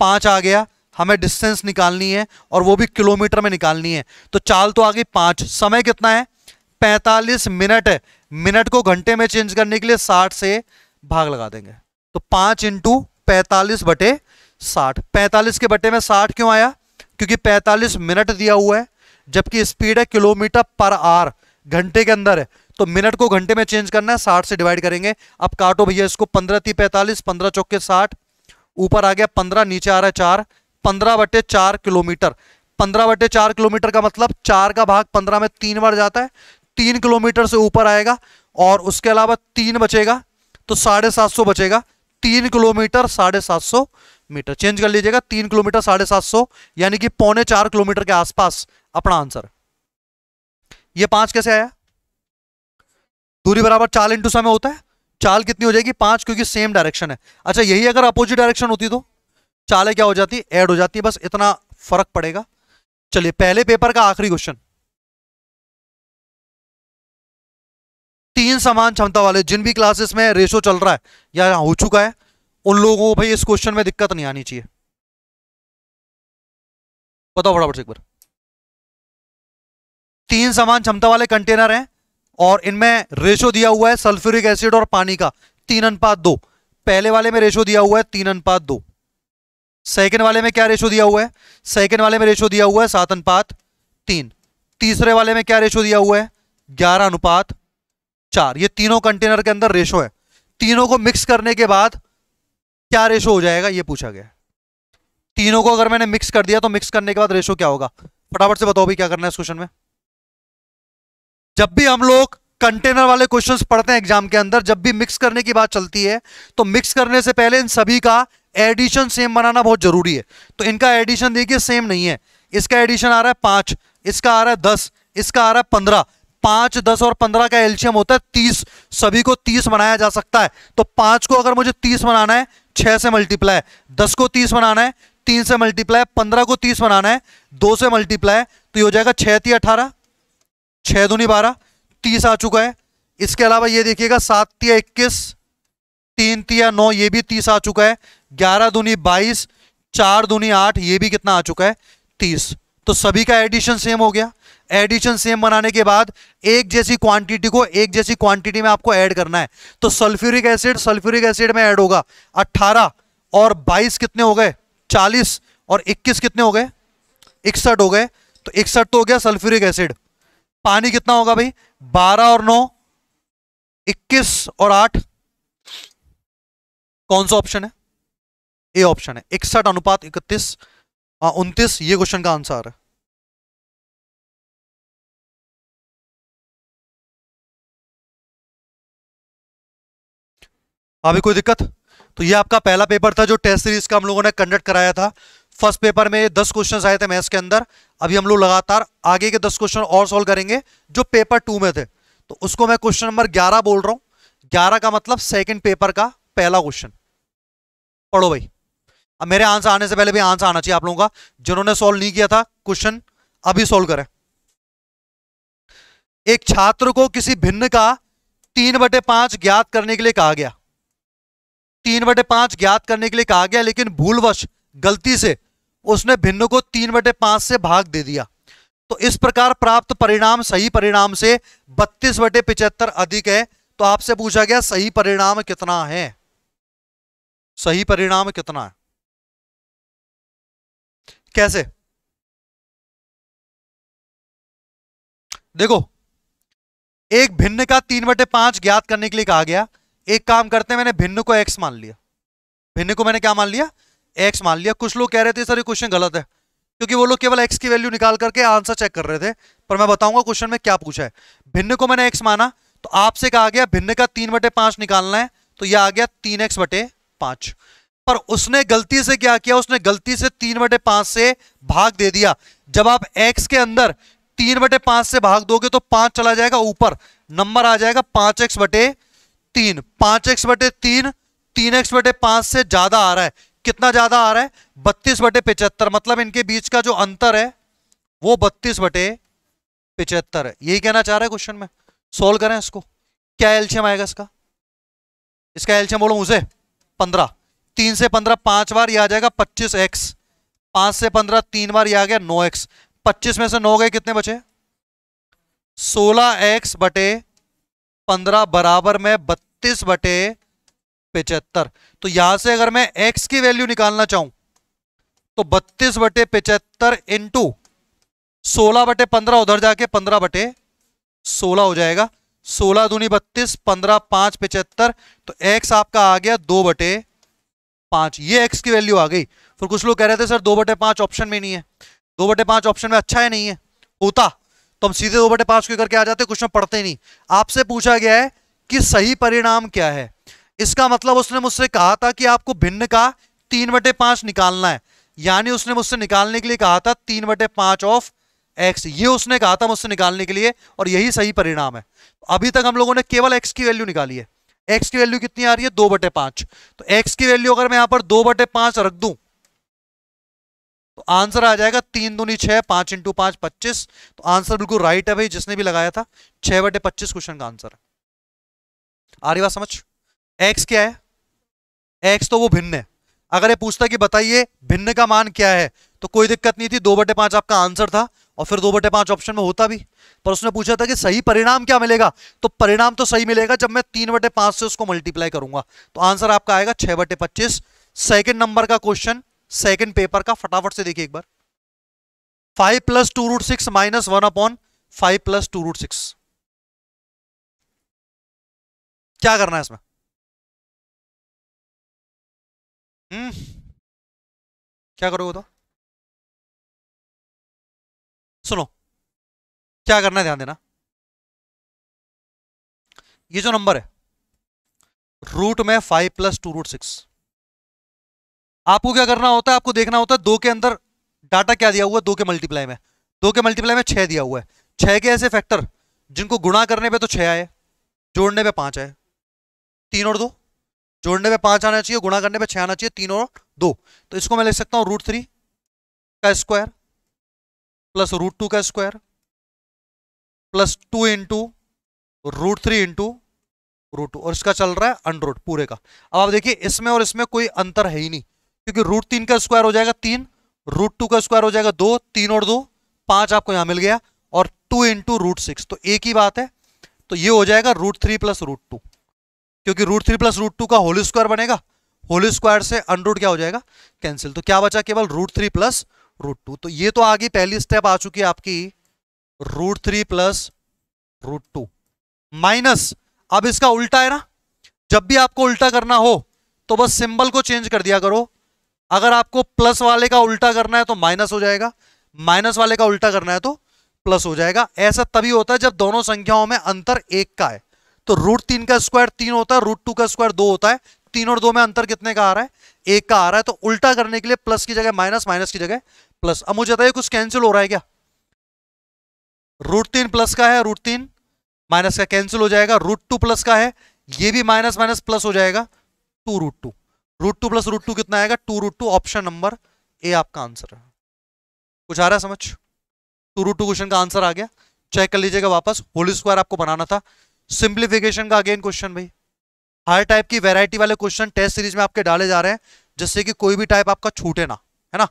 पाँच आ गया हमें डिस्टेंस निकालनी है और वो भी किलोमीटर में निकालनी है तो चाल तो आ गई पाँच समय कितना है पैंतालीस मिनट है मिनट को घंटे में चेंज करने के लिए साठ से भाग लगा देंगे तो पाँच इंटू पैंतालीस बटे साठ पैंतालीस के बटे में साठ क्यों आया क्योंकि पैंतालीस मिनट दिया हुआ है जबकि स्पीड है किलोमीटर पर आर घंटे के अंदर है तो मिनट को घंटे में चेंज करना है साठ से डिवाइड करेंगे अब काटो भैया इसको पंद्रह थी पैंतालीस पंद्रह चौके साठ ऊपर आ गया पंद्रह नीचे आ रहा है चार पंद्रह बटे चार किलोमीटर पंद्रह बटे चार किलोमीटर का मतलब चार का भाग पंद्रह में तीन बार जाता है तीन किलोमीटर से ऊपर आएगा और उसके अलावा तीन बचेगा तो साढ़े सात सौ बचेगा तीन किलोमीटर साढ़े सात सौ मीटर चेंज कर लीजिएगा तीन किलोमीटर साढ़े सात सौ यानी कि पौने चार किलोमीटर के आसपास अपना आंसर ये पांच कैसे आया दूरी बराबर चाल इंटू समय होता है चाल कितनी हो जाएगी पांच क्योंकि सेम डायरेक्शन है अच्छा यही अगर अपोजिट डायरेक्शन होती तो चालें क्या हो जाती है ऐड हो जाती है बस इतना फर्क पड़ेगा चलिए पहले पेपर का आखिरी क्वेश्चन तीन समान क्षमता वाले जिन भी क्लासेस में रेशो चल रहा है या हो चुका है उन लोगों को भाई इस क्वेश्चन में दिक्कत नहीं आनी चाहिए बताओ फटाफट से एक बार तीन समान क्षमता वाले कंटेनर हैं और इनमें रेशो दिया हुआ है सल्फ्यूरिक एसिड और पानी का तीन अनुपात दो पहले वाले में रेशो दिया हुआ है तीन अनुपात दो सेकेंड वाले में क्या रेशो दिया हुआ है सेकेंड वाले में रेशो दिया हुआ है सात अनुपात तीन तीसरे वाले में क्या रेशो दिया हुआ है ग्यारह अनुपात चार ये तीनों कंटेनर के अंदर रेशो है तीनों को मिक्स करने के बाद क्या रेशो हो जाएगा ये पूछा गया तीनों को अगर मैंने मिक्स कर दिया तो मिक्स करने के बाद रेशो क्या होगा फटाफट से बताओ भी क्या करना है इस क्वेश्चन में जब भी हम लोग कंटेनर वाले क्वेश्चंस पढ़ते हैं एग्जाम के अंदर जब भी मिक्स करने की बात चलती है तो मिक्स करने से पहले इन सभी का एडिशन सेम बनाना बहुत जरूरी है तो इनका एडिशन देखिए सेम नहीं है इसका एडिशन आ रहा है पाँच इसका आ रहा है दस इसका आ रहा है पंद्रह पाँच दस और पंद्रह का एल्शियम होता है तीस सभी को तीस बनाया जा सकता है तो पाँच को अगर मुझे तीस बनाना है छः से मल्टीप्लाई दस को तीस बनाना है तीन से मल्टीप्लाई पंद्रह को तीस बनाना है दो से मल्टीप्लाई तो ये हो जाएगा छः ती अठारह छः दूनी बारह तीस आ चुका है इसके अलावा ये देखिएगा सात तिया इक्कीस तीन तिया नौ ये भी तीस आ चुका है ग्यारह दूनी बाईस चार दूनी आठ ये भी कितना आ चुका है तीस तो सभी का एडिशन सेम हो गया एडिशन सेम बनाने के बाद एक जैसी क्वांटिटी को एक जैसी क्वांटिटी में आपको ऐड करना है तो सल्फ्यूरिक एसिड सल्फ्यूरिक एसिड में ऐड होगा 18 और 22 कितने हो गए 40 और 21 कितने हो गए इकसठ हो गए तो इकसठ तो हो गया सल्फ्यूरिक एसिड पानी कितना होगा भाई बारह और नौ इक्कीस और आठ कौन सा ऑप्शन है ए ऑप्शन है इकसठ अनुपात इकतीस उनतीस ये क्वेश्चन का आंसर है अभी कोई दिक्कत तो ये आपका पहला पेपर था जो टेस्ट सीरीज का हम लोगों ने कंडक्ट कराया था फर्स्ट पेपर में दस क्वेश्चन आए थे मैथ्स के अंदर अभी हम लोग लगातार आगे के दस क्वेश्चन और सोल्व करेंगे जो पेपर टू में थे तो उसको मैं क्वेश्चन नंबर ग्यारह बोल रहा हूं ग्यारह का मतलब सेकेंड पेपर का पहला क्वेश्चन पढ़ो भाई अब मेरे आंसर आने से पहले भी आंसर आना चाहिए आप लोगों का जिन्होंने सोल्व नहीं किया था क्वेश्चन अभी सोल्व करें एक छात्र को किसी भिन्न का तीन बटे पांच ज्ञात करने के लिए कहा गया तीन बटे पांच ज्ञात करने के लिए कहा गया लेकिन भूलवश गलती से उसने भिन्न को तीन बटे पांच से भाग दे दिया तो इस प्रकार प्राप्त परिणाम सही परिणाम से बत्तीस बटे पिचहत्तर अधिक है तो आपसे पूछा गया सही परिणाम कितना है सही परिणाम कितना है कैसे देखो एक भिन्न का तीन बटे पांच ज्ञात करने के लिए कहा गया एक काम करते हैं मैंने भिन्न को एक्स मान लिया भिन्न को मैंने क्या मान लिया एक्स मान लिया कुछ लोग कह रहे थे सर ये क्वेश्चन गलत है क्योंकि वो लोग केवल एक्स की वैल्यू निकाल करके आंसर चेक कर रहे थे पर मैं बताऊंगा क्वेश्चन में क्या पूछा है भिन्न को मैंने एक्स माना तो आपसे कहा गया भिन्न का तीन बटे पांच निकालना है तो यह आ गया तीन एक्स बटे पांच पर उसने गलती से क्या किया उसने गलती से तीन बटे पांच से भाग दे दिया जब आप एक्स के अंदर तीन बटे पांच से भाग दोगे तो पांच चला जाएगा ऊपर नंबर आ जाएगा पांच एक्स बटे तीन पांच एक्स बटे तीन तीन एक्स बटे पांच से ज्यादा आ रहा है कितना ज्यादा आ रहा है बत्तीस बटे पिचहत्तर मतलब इनके बीच का जो अंतर है वो बत्तीस बटे पिचहत्तर है यही कहना चाह रहा है क्वेश्चन में सोल्व करें इसको क्या एल्शियम आएगा इसका इसका एल्शियम बोलो मुझे पंद्रह तीन से पंद्रह पांच बार ये आ जाएगा पच्चीस एक्स पांच से पंद्रह तीन बार ये आ गया नौ एक्स पच्चीस में से नौ गए कितने बचे सोलह एक्स बटे पंद्रह बराबर में बत्तीस बटे पिचहत्तर तो यहां से अगर मैं एक्स की वैल्यू निकालना चाहूं तो बत्तीस बटे पिचहत्तर इंटू सोलह बटे पंद्रह उधर जाके पंद्रह बटे सोलह हो जाएगा सोलह दूनी बत्तीस पंद्रह पांच पिचहत्तर तो एक्स आपका आ गया दो बटे पांच ये एक्स की वैल्यू आ गई फिर कुछ लोग कह रहे थे सर दो बटे पांच ऑप्शन में नहीं है दो बटे पांच ऑप्शन में अच्छा है नहीं है होता तो हम सीधे दो बटे पांच के करके आ जाते कुछ में पढ़ते नहीं आपसे पूछा गया है कि सही परिणाम क्या है इसका मतलब उसने मुझसे कहा था कि आपको भिन्न का तीन बटे पांच निकालना है यानी उसने मुझसे निकालने के लिए कहा था तीन बटे पांच ऑफ एक्स ये उसने कहा था मुझसे निकालने के लिए और यही सही परिणाम है अभी तक हम लोगों ने केवल एक्स की वैल्यू निकाली है एक्स की वैल्यू कितनी आ रही है दो बटे पांच तो एक्स की वैल्यू अगर मैं यहां पर दो बटे पांच रख दू तो आंसर आ जाएगा तीन दूनी छह पांच इंटू पांच पच्चीस तो आंसर बिल्कुल राइट है भाई जिसने भी लगाया था छह बटे पच्चीस क्वेश्चन का आंसर आ रही बात समझ एक्स क्या है एक्स तो वो भिन्न है अगर ये पूछता कि बताइए भिन्न का मान क्या है तो कोई दिक्कत नहीं थी दो बटे पांच आपका आंसर था और फिर दो बटे पांच ऑप्शन में होता भी पर उसने पूछा था कि सही परिणाम क्या मिलेगा तो परिणाम तो सही मिलेगा जब मैं तीन बटे पांच से उसको मल्टीप्लाई करूंगा तो आंसर आपका आएगा छह बटे पच्चीस सेकेंड नंबर का क्वेश्चन सेकेंड पेपर का फटाफट से देखिए एक बार five plus two root six minus one upon five plus two root six क्या करना है इसमें हम्म। क्या करोगे तो सुनो क्या करना है ध्यान देना ये जो नंबर है रूट में five plus two root six आपको क्या करना होता है आपको देखना होता है दो के अंदर डाटा क्या दिया हुआ है दो के मल्टीप्लाई में दो के मल्टीप्लाई में छः दिया हुआ है छह के ऐसे फैक्टर जिनको गुणा करने पे तो छह आए जोड़ने पे पांच आए तीन और दो जोड़ने पे पांच आना चाहिए गुणा करने पे छह आना चाहिए तीन और दो तो इसको मैं लिख सकता हूं रूट थ्री का स्क्वायर प्लस रूट टू का square plus two into root three into root two और इसका चल रहा है अंडर पूरे का अब आप देखिए इसमें और इसमें कोई अंतर है ही नहीं क्योंकि रूट तीन का स्क्वायर हो जाएगा तीन रूट टू का स्क्वायर हो जाएगा दो तीन और दो पांच आपको यहां मिल गया और टू इंटू रूट सिक्स तो एक ही बात है तो ये हो जाएगा root three plus root two क्योंकि root three plus root two का होल स्क्वायर बनेगा होल स्क्वायर से अनरूट क्या हो जाएगा कैंसिल तो क्या बचा केवल root three plus root two तो ये तो आगे पहली स्टेप आ चुकी है आपकी root three plus root two minus अब इसका उल्टा है ना जब भी आपको उल्टा करना हो तो बस सिंबल को चेंज कर दिया करो अगर आपको प्लस वाले का उल्टा करना है तो माइनस हो जाएगा माइनस वाले का उल्टा करना है तो प्लस हो जाएगा ऐसा तभी होता है जब दोनों संख्याओं में अंतर एक का है तो रूट तीन का स्क्वायर तीन होता है रूट टू का स्क्वायर दो होता है तीन और दो में अंतर कितने का आ रहा है एक का आ रहा है तो उल्टा करने के लिए प्लस की जगह माइनस माइनस की जगह प्लस अब मुझे बताइए कुछ कैंसिल हो रहा है क्या रूट तीन प्लस का है रूट तीन माइनस का कैंसिल हो जाएगा रूट टू प्लस का है ये भी माइनस माइनस प्लस हो जाएगा two root two root two plus root two कितना आएगा two root two option number A आपका आंसर है कुछ आ रहा है समझ टू रूट टू क्वेश्चन का आंसर आ गया चेक कर लीजिएगा वापस होली स्क्वायर आपको बनाना था सिंप्लीफिकेशन का अगेन क्वेश्चन भाई हर टाइप की वैरायटी वाले क्वेश्चन टेस्ट सीरीज में आपके डाले जा रहे हैं जिससे कि कोई भी टाइप आपका छूटे ना है ना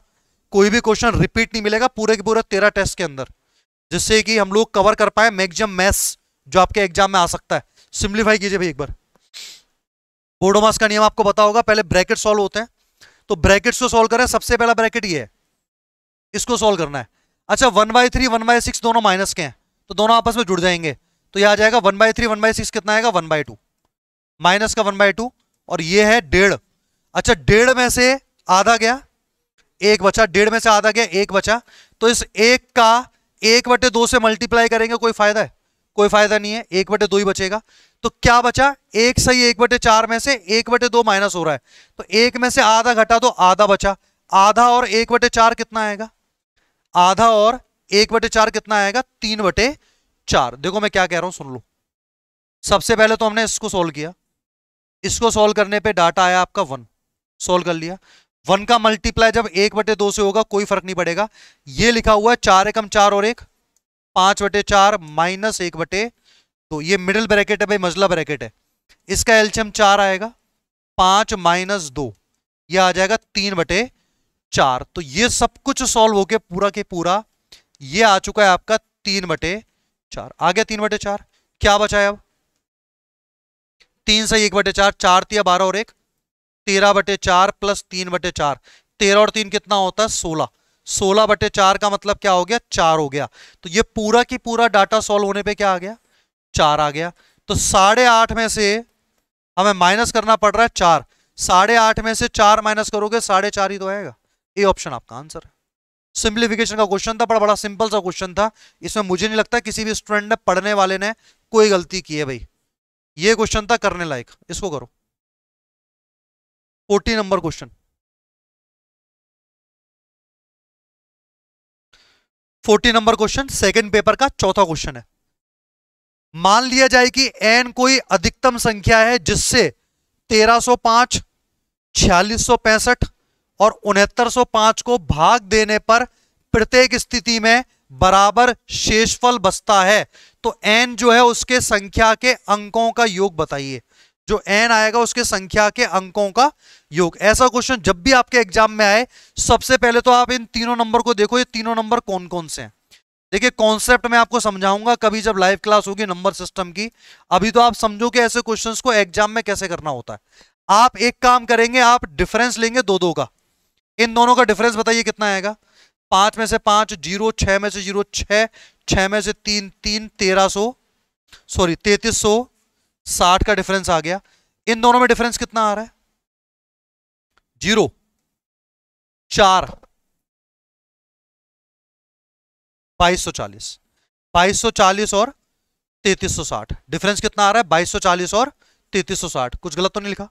कोई भी क्वेश्चन रिपीट नहीं मिलेगा पूरे के पूरे तेरह टेस्ट के अंदर जिससे कि हम लोग कवर कर पाए मैक्सिमम मैथ्स जो आपके एग्जाम में आ सकता है सिंप्लीफाई कीजिए भाई एक बार बोडोमास का नियम आपको बता होगा पहले ब्रैकेट सॉल्व होते हैं तो ब्रैकेट को सॉल्व करें सबसे पहला ब्रैकेट ये है इसको सॉल्व करना है अच्छा one by three one by six दोनों माइनस के हैं तो दोनों आपस में जुड़ जाएंगे तो यह आ जाएगा one by three one by six कितना आएगा वन बाई टू माइनस का वन बाई टू और ये है डेढ़ अच्छा डेढ़ में से आधा गया एक बचा डेढ़ में से आधा गया एक बचा तो इस एक का एक बटे दो से मल्टीप्लाई करेंगे कोई फायदा है कोई फायदा नहीं है एक बटे दो ही बचेगा तो क्या बचा एक सही एक बटे चार में से एक बटे दो माइनस हो रहा है तो एक में से आधा घटा तो आधा बचा आधा और एक बटे चार कितना आएगा आधा और एक बटे चार कितना आएगा तीन बटे चार देखो मैं क्या कह रहा हूं सुन लो सबसे पहले तो हमने इसको सोल्व किया इसको सोल्व करने पे डाटा आया आपका वन सोल्व कर लिया वन का मल्टीप्लाई जब एक बटे दो से होगा कोई फर्क नहीं पड़ेगा ये लिखा हुआ है चार एकम चार और एक पांच बटे चार माइनस एक बटे तो ये मिडिल ब्रैकेट है भाई मजला ब्रैकेट है इसका एल्शियम चार आएगा पांच माइनस दो यह आ जाएगा तीन बटे चार तो ये सब कुछ सॉल्व होके पूरा के पूरा ये आ चुका है आपका तीन बटे चार आ गया तीन बटे चार क्या बचा है अब तीन से एक बटे चार चार तीन बारह और एक तेरह बटे चार प्लस तीन बटे चार तेरह और तीन कितना होता है सोलह सोलह बटे चार का मतलब क्या हो गया चार हो गया तो ये पूरा की पूरा डाटा सॉल्व होने पे क्या आ गया चार आ गया तो साढ़े आठ में से हमें माइनस करना पड़ रहा है चार साढ़े आठ में से चार माइनस करोगे साढ़े चार ही तो आएगा ये ऑप्शन आपका आंसर है सिंप्लीफिकेशन का क्वेश्चन था बड़ा बड़ा सिंपल सा क्वेश्चन था इसमें मुझे नहीं लगता किसी भी स्टूडेंट ने पढ़ने वाले ने कोई गलती की है भाई ये क्वेश्चन था करने लायक इसको करो forty number question forty number question second paper का चौथा क्वेश्चन है मान लिया जाए कि एन कोई अधिकतम संख्या है जिससे तेरह पांच छियालीस सौ पैंसठ और उनहत्तर को भाग देने पर प्रत्येक स्थिति में बराबर शेषफल बचता है तो एन जो है उसके संख्या के अंकों का योग बताइए जो एन आएगा उसके संख्या के अंकों का योग ऐसा क्वेश्चन जब भी आपके एग्जाम में आए सबसे पहले तो आप इन तीनों नंबर को देखो ये तीनों नंबर कौन कौन से हैं देखिए कॉन्सेप्ट मैं आपको समझाऊंगा कभी जब लाइव क्लास होगी नंबर सिस्टम की अभी तो आप समझो कि ऐसे क्वेश्चंस को एग्जाम में कैसे करना होता है आप एक काम करेंगे आप डिफरेंस लेंगे दो दो का इन दोनों का डिफरेंस बताइए कितना आएगा पांच में से पांच जीरो छह में से जीरो छह छह में से तीन तीन तेरह सो सॉरी तैतीस सो साठ का डिफरेंस आ गया इन दोनों में डिफरेंस कितना आ रहा है जीरो चार बाईस सौ चालीस बाईस सौ चालीस और तैतीस सौ साठ डिफरेंस कितना आ रहा है बाईस सौ चालीस और तैतीस सौ साठ कुछ गलत तो नहीं लिखा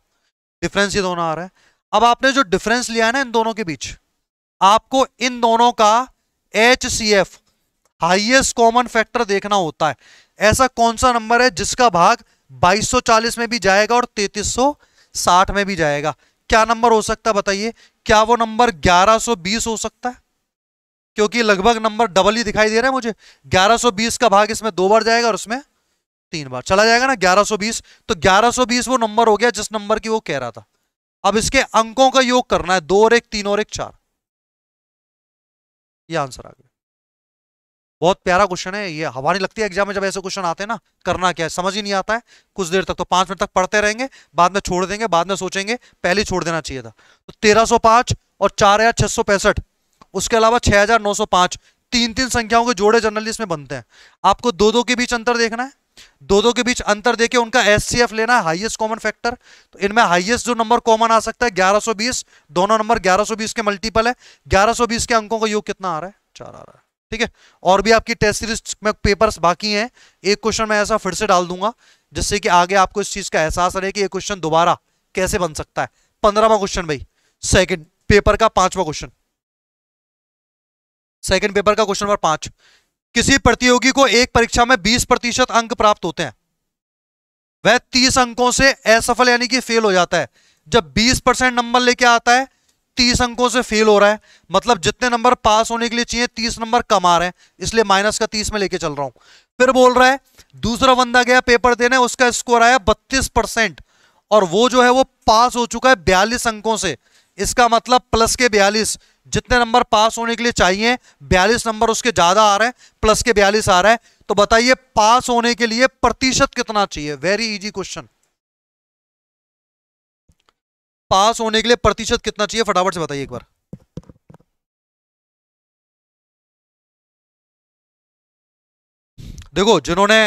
डिफरेंस ये दोनों आ रहा है अब आपने जो डिफरेंस लिया है ना इन दोनों के बीच आपको इन दोनों का H C F highest common factor देखना होता है ऐसा कौन सा नंबर है जिसका भाग 2240 में भी जाएगा और 3360 में भी जाएगा क्या नंबर हो सकता है बताइए क्या वो नंबर 1120 हो सकता है क्योंकि लगभग नंबर डबल ही दिखाई दे रहा है मुझे 1120 का भाग इसमें दो बार जाएगा और उसमें तीन बार चला जाएगा ना 1120 तो 1120 वो नंबर हो गया जिस नंबर की वो कह रहा था अब इसके अंकों का योग करना है दो और एक तीन और एक चार ये आंसर आ गया बहुत प्यारा क्वेश्चन है ये हवा नहीं लगती है एग्जाम में जब ऐसे क्वेश्चन आते हैं ना करना क्या है समझ ही नहीं आता है कुछ देर तक तो पांच मिनट तक पढ़ते रहेंगे बाद में छोड़ देंगे बाद में सोचेंगे पहले छोड़ देना चाहिए था तो तेरह और चार हजार छह सौ पैंसठ उसके अलावा छह हजार नौ सौ पांच तीन तीन संख्याओं के जोड़े जनरली इसमें बनते हैं आपको दो दो के बीच अंतर देखना है दो दो के बीच अंतर देके उनका एच लेना है हाइएस्ट कॉमन फैक्टर तो इनमें हाइएस्ट जो नंबर कॉमन आ सकता है 1120 दोनों नंबर 1120 के मल्टीपल है 1120 के अंकों का योग कितना आ रहा है चार आ रहा है ठीक है और भी आपकी टेस्ट सीरीज में पेपर्स बाकी हैं एक क्वेश्चन मैं ऐसा फिर से डाल दूंगा जिससे कि आगे आपको इस चीज़ का एहसास रहे कि ये क्वेश्चन दोबारा कैसे बन सकता है पंद्रहवा क्वेश्चन भाई सेकेंड पेपर का पांचवा क्वेश्चन सेकेंड पेपर का क्वेश्चन नंबर पांच किसी प्रतियोगी को एक परीक्षा में बीस प्रतिशत अंक प्राप्त होते हैं वह तीस अंकों से असफल यानी कि फेल हो जाता है जब बीस परसेंट नंबर लेके आता है तीस अंकों से फेल हो रहा है मतलब जितने नंबर पास होने के लिए चाहिए तीस नंबर कम आ रहे हैं इसलिए माइनस का तीस में लेके चल रहा हूं फिर बोल रहा है दूसरा बंदा गया पेपर देने उसका स्कोर आया बत्तीस परसेंट और वो जो है वो पास हो चुका है बयालीस अंकों से इसका मतलब प्लस के बयालीस जितने नंबर पास होने के लिए चाहिए बयालीस नंबर उसके ज़्यादा आ रहे हैं प्लस के बयालीस आ रहे हैं तो बताइए पास होने के लिए प्रतिशत कितना चाहिए वेरी इजी क्वेश्चन पास होने के लिए प्रतिशत कितना चाहिए फटाफट से बताइए एक बार देखो जिन्होंने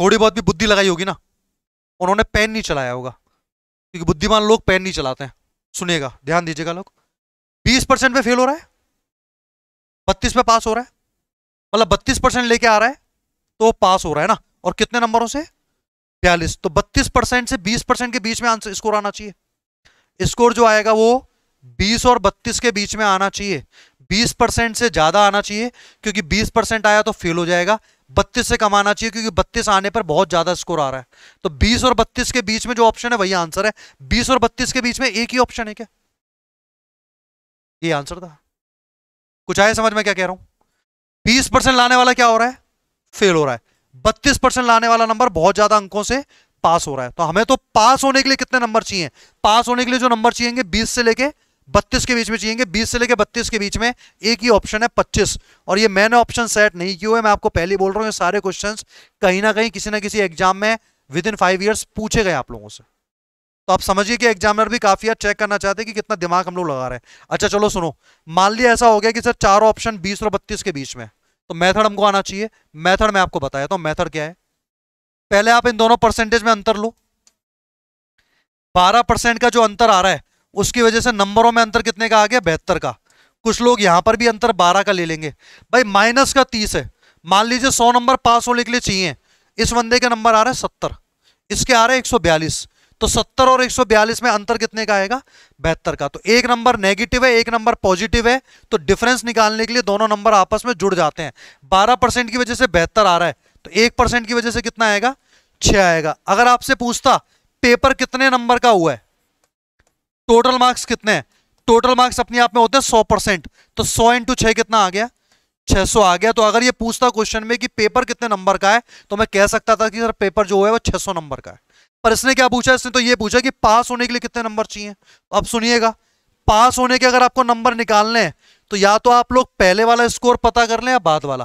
थोड़ी बहुत भी बुद्धि लगाई होगी ना उन्होंने पेन नहीं चलाया होगा क्योंकि बुद्धिमान लोग पेन नहीं चलाते हैं सुनेगा ध्यान दीजिएगा लोग बीस परसेंट पे फेल हो रहा है बत्तीस पे पास हो रहा है मतलब बत्तीस परसेंट लेके आ रहा है तो पास हो रहा है ना और कितने नंबरों से बयालीस तो बत्तीस परसेंट से बीस परसेंट के बीच में आंसर स्कोर आना चाहिए स्कोर जो आएगा वो बीस और बत्तीस के बीच में आना चाहिए बीस परसेंट से ज्यादा आना चाहिए क्योंकि बीस परसेंट आया तो फेल हो जाएगा बत्तीस से कम आना चाहिए क्योंकि बत्तीस आने पर बहुत ज्यादा स्कोर आ रहा है तो बीस और बत्तीस के बीच में जो ऑप्शन है वही आंसर है बीस और बत्तीस के बीच में एक ही ऑप्शन है क्या ये आंसर था कुछ आया समझ में क्या कह रहा हूं बीस परसेंट लाने वाला क्या हो रहा है फेल हो रहा है बत्तीस परसेंट लाने वाला नंबर बहुत ज्यादा अंकों से पास हो रहा है तो हमें तो पास होने के लिए कितने नंबर चाहिए पास होने के लिए जो नंबर चाहिए बीस से लेके बत्तीस के बीच में चाहिए बीस से लेके बत्तीस के बीच में एक ही ऑप्शन है पच्चीस और ये मैंने ऑप्शन सेट नहीं किया है मैं आपको पहले बोल रहा हूँ सारे क्वेश्चन कहीं ना कहीं किसी ना किसी एग्जाम में विद इन फाइव ईयर्स पूछे गए आप लोगों से तो आप समझिए कि एग्जामिनर भी काफ़ी हद चेक करना चाहते हैं कि कितना दिमाग हम लोग लगा रहे हैं अच्छा चलो सुनो मान लिया ऐसा हो गया कि सर चारों ऑप्शन बीस और बत्तीस के बीच में तो मेथड हमको आना चाहिए मेथड मैं आपको बताया तो मेथड क्या है पहले आप इन दोनों परसेंटेज में अंतर लो बारह परसेंट का जो अंतर आ रहा है उसकी वजह से नंबरों में अंतर कितने का आ गया बेहतर का कुछ लोग यहां पर भी अंतर बारह का ले लेंगे भाई माइनस का तीस है मान लीजिए सौ नंबर पास होने के लिए चाहिए इस बंदे का नंबर आ रहा है सत्तर इसके आ रहे हैं एक तो 70 और 142 में अंतर कितने का आएगा बेहतर का तो एक नंबर नेगेटिव है एक नंबर पॉजिटिव है तो डिफरेंस निकालने के लिए दोनों नंबर आपस में जुड़ जाते हैं 12 परसेंट की वजह से बेहतर आ रहा है तो एक परसेंट की वजह से कितना आएगा छह आएगा अगर आपसे पूछता पेपर कितने नंबर का हुआ है टोटल मार्क्स कितने हैं टोटल मार्क्स अपने आप में होते हैं सौ परसेंट तो सौ इंटू छः कितना आ गया 600 आ गया तो अगर ये पूछता क्वेश्चन में कि पेपर कितने नंबर का है तो मैं कह सकता था कि सर पेपर जो है वो 600 नंबर का है पर इसने क्या पूछा इसने तो ये पूछा कि पास होने के लिए कितने नंबर चाहिए अब सुनिएगा पास होने के अगर आपको नंबर निकालने हैं तो या तो आप लोग पहले वाला स्कोर पता कर लें या बाद वाला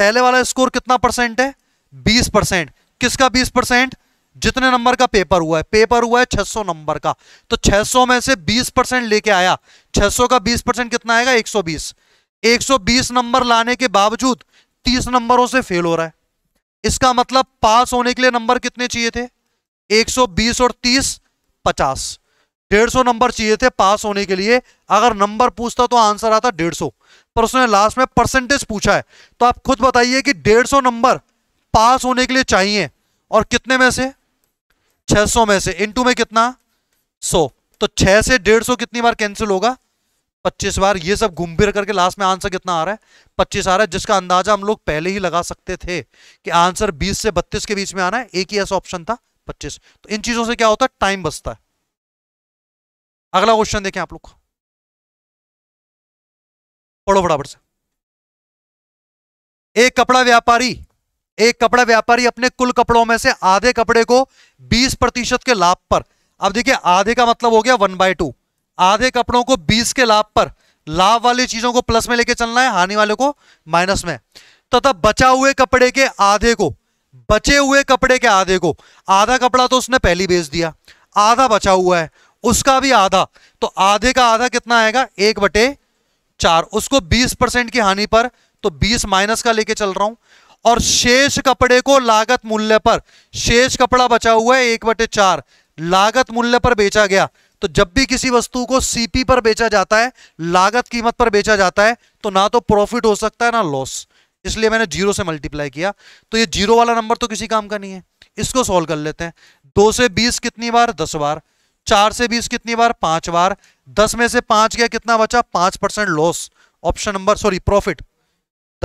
पहले वाला स्कोर कितना परसेंट है बीस परसेंट किसका बीस परसेंट जितने नंबर का पेपर हुआ है पेपर हुआ है 600 नंबर का तो 600 में से 20 परसेंट लेके आया 600 का 20 परसेंट कितना आएगा 120 120 नंबर लाने के बावजूद 30 नंबरों से फेल हो रहा है इसका मतलब पास होने के लिए नंबर कितने चाहिए थे 120 और 30 50 डेढ़ सौ नंबर चाहिए थे पास होने के लिए अगर नंबर पूछता तो आंसर आता डेढ़ सौ पर उसने लास्ट में परसेंटेज पूछा है तो आप खुद बताइए कि डेढ़ सौ नंबर पास होने के लिए चाहिए और कितने में से 600 में से इनटू में कितना 100 तो 6 से 150 कितनी बार कैंसिल होगा 25 बार ये सब घूम फिर करके लास्ट में आंसर कितना आ रहा है 25 आ रहा है जिसका अंदाजा हम लोग पहले ही लगा सकते थे कि आंसर 20 से 32 के बीच में आना है एक ही ऐसा ऑप्शन था पच्चीस तो इन चीजों से क्या होता है टाइम बचता है अगला क्वेश्चन देखें आप लोग पढ़ो बराबर से एक कपड़ा व्यापारी एक कपड़ा व्यापारी अपने कुल कपड़ों में से आधे कपड़े को 20 प्रतिशत के लाभ पर अब देखिए आधे का मतलब हो गया वन बाय टू आधे कपड़ों को 20 के लाभ पर लाभ वाली चीजों को प्लस में लेके चलना है हानि वाले को माइनस में तथा बचा हुए कपड़े के आधे को बचे हुए कपड़े के आधे को आधा कपड़ा तो उसने पहली बेच दिया आधा बचा हुआ है उसका भी आधा तो आधे का आधा कितना आएगा एक बटे चार उसको बीस परसेंट की हानि पर तो बीस माइनस का लेके चल रहा हूं और शेष कपड़े को लागत मूल्य पर शेष कपड़ा बचा हुआ है एक बटे चार लागत मूल्य पर बेचा गया तो जब भी किसी वस्तु को सीपी पर बेचा जाता है लागत कीमत पर बेचा जाता है तो ना तो प्रॉफिट हो सकता है ना लॉस इसलिए मैंने जीरो से मल्टीप्लाई किया तो ये जीरो वाला नंबर तो किसी काम का नहीं है इसको सॉल्व कर लेते हैं दो से बीस कितनी बार दस बार चार से बीस कितनी बार पांच बार दस में से पांच गया कितना बचा पांच percent loss option number sorry profit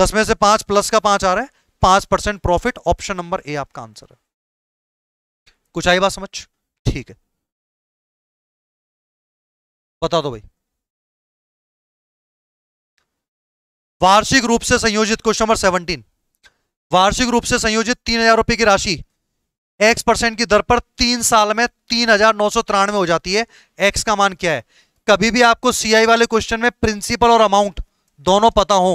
दस में से पांच प्लस का पांच आ रहा है पांच percent profit option number A आपका आंसर है कुछ आई बात समझ ठीक है बता दो भाई वार्षिक रूप से संयोजित क्वेश्चन नंबर सेवनटीन वार्षिक रूप से संयोजित तीन हजार रुपए की राशि एक्स परसेंट की दर पर तीन साल में तीन हजार नौ सौ तिरानवे हो जाती है एक्स का मान क्या है कभी भी आपको सीआई वाले क्वेश्चन में प्रिंसिपल और अमाउंट दोनों पता हो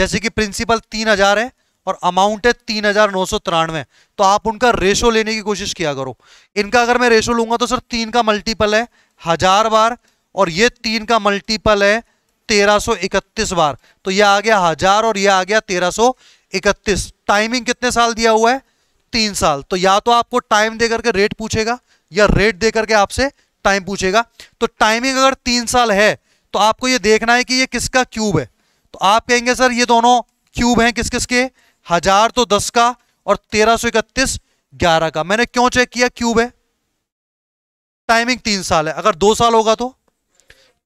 जैसे कि प्रिंसिपल तीन हजार है और अमाउंट है तीन हजार नौ सौ तिरानवे तो आप उनका रेशो लेने की कोशिश किया करो इनका अगर मैं रेशो लूंगा तो सर तीन का मल्टीपल है हजार बार और ये तीन का मल्टीपल है 1331 बार तो ये आ गया हजार और ये आ गया 1331 टाइमिंग कितने साल दिया हुआ है तीन साल तो या तो आपको टाइम दे करके रेट पूछेगा या रेट दे करके आपसे टाइम पूछेगा तो टाइमिंग अगर तीन साल है तो आपको ये देखना है कि ये किसका क्यूब है तो आप कहेंगे सर ये दोनों क्यूब हैं किस किस के हजार तो दस का और तेरह सौ इकतीस ग्यारह का मैंने क्यों चेक किया क्यूब है टाइमिंग तीन साल है अगर दो साल होगा तो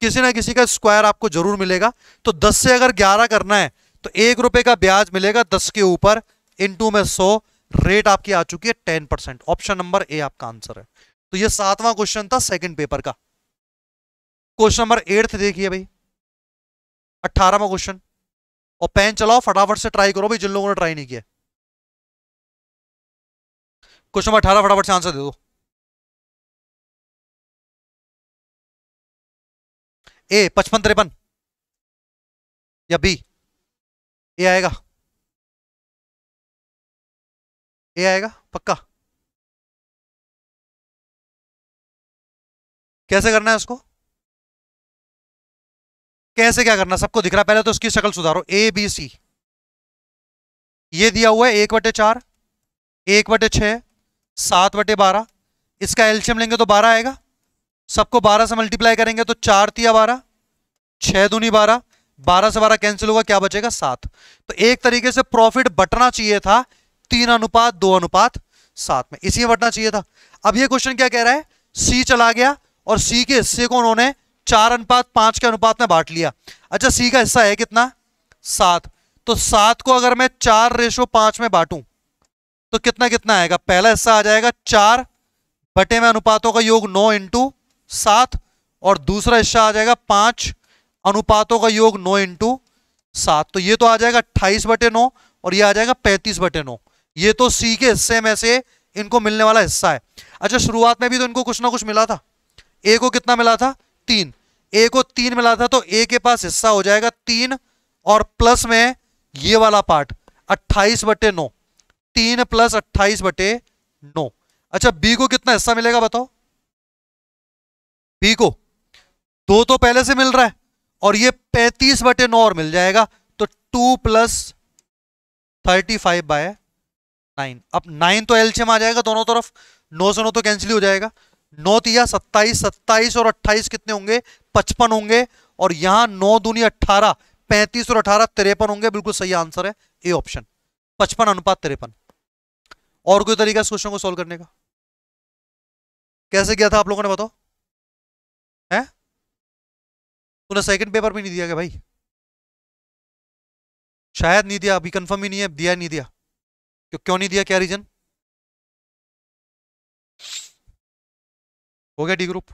किसी ना किसी का स्क्वायर आपको जरूर मिलेगा तो दस से अगर ग्यारह करना है तो एक रुपए का ब्याज मिलेगा दस के ऊपर इनटू में सो रेट आपकी आ चुकी है ten percent option number A आपका आंसर है तो ये सातवां क्वेश्चन था सेकंड पेपर का क्वेश्चन नंबर एट देखिए भाई अट्ठारहवा क्वेश्चन और पेन चलाओ फटाफट से ट्राई करो भाई जिन लोगों ने ट्राई नहीं किया क्वेश्चन नंबर अठारह फटाफट से आंसर दे दो ए पचपन तिरपन या बी ए आएगा ए आएगा पक्का कैसे करना है उसको कैसे क्या करना सबको दिख रहा पहले तो उसकी शक्ल सुधारो ए बी सी ये दिया हुआ है एक बटे चार एक बटे छ सात बटे बारह इसका एल्शियम लेंगे तो बारह आएगा सबको बारह से मल्टीप्लाई करेंगे तो चार तिया बारह छह दूनी बारह बारह से बारह कैंसिल होगा क्या बचेगा सात तो एक तरीके से प्रॉफिट बटना चाहिए था तीन अनुपात दो अनुपात सात में इसी में बटना चाहिए था अब ये क्वेश्चन क्या कह रहा है सी चला गया और सी के हिस्से को उन्होंने चार अनुपात पांच के अनुपात में बांट लिया अच्छा सी का हिस्सा है कितना सात तो सात को अगर मैं चार रेशो पांच में बांटू तो कितना कितना आएगा पहला हिस्सा आ जाएगा चार बटे में अनुपातों का योग नौ इंटू सात और दूसरा हिस्सा आ जाएगा पांच अनुपातों का योग नौ इंटू सात तो ये तो आ जाएगा अट्ठाईस बटे नौ और ये आ जाएगा पैंतीस बटे नौ ये तो सी के हिस्से में से इनको मिलने वाला हिस्सा है अच्छा शुरुआत में भी तो इनको कुछ ना कुछ मिला था ए को कितना मिला था तीन ए को तीन मिला था तो ए के पास हिस्सा हो जाएगा तीन और प्लस में ये वाला पार्ट अट्ठाईस बटे नौ तीन प्लस अट्ठाईस बटे नौ अच्छा बी को कितना हिस्सा मिलेगा बताओ पी को दो तो पहले से मिल रहा है और ये पैंतीस बटे नौ और मिल जाएगा तो two plus thirty five by nine अब नाइन तो एल्शियम आ जाएगा दोनों तरफ नौ से नौ तो कैंसिल हो जाएगा नौ तिया सत्ताईस सत्ताईस और अट्ठाईस कितने होंगे पचपन होंगे और यहां नौ दूनी अट्ठारह पैंतीस और अठारह तिरपन होंगे बिल्कुल सही आंसर है ए ऑप्शन पचपन अनुपात तिरपन और कोई तरीका इस क्वेश्चन को सॉल्व करने का कैसे किया था आप लोगों ने बताओ है तूने सेकंड पेपर भी नहीं दिया क्या भाई शायद नहीं दिया अभी कंफर्म ही नहीं है दिया नहीं दिया क्यों क्यों नहीं दिया क्या रीजन हो गया डी ग्रुप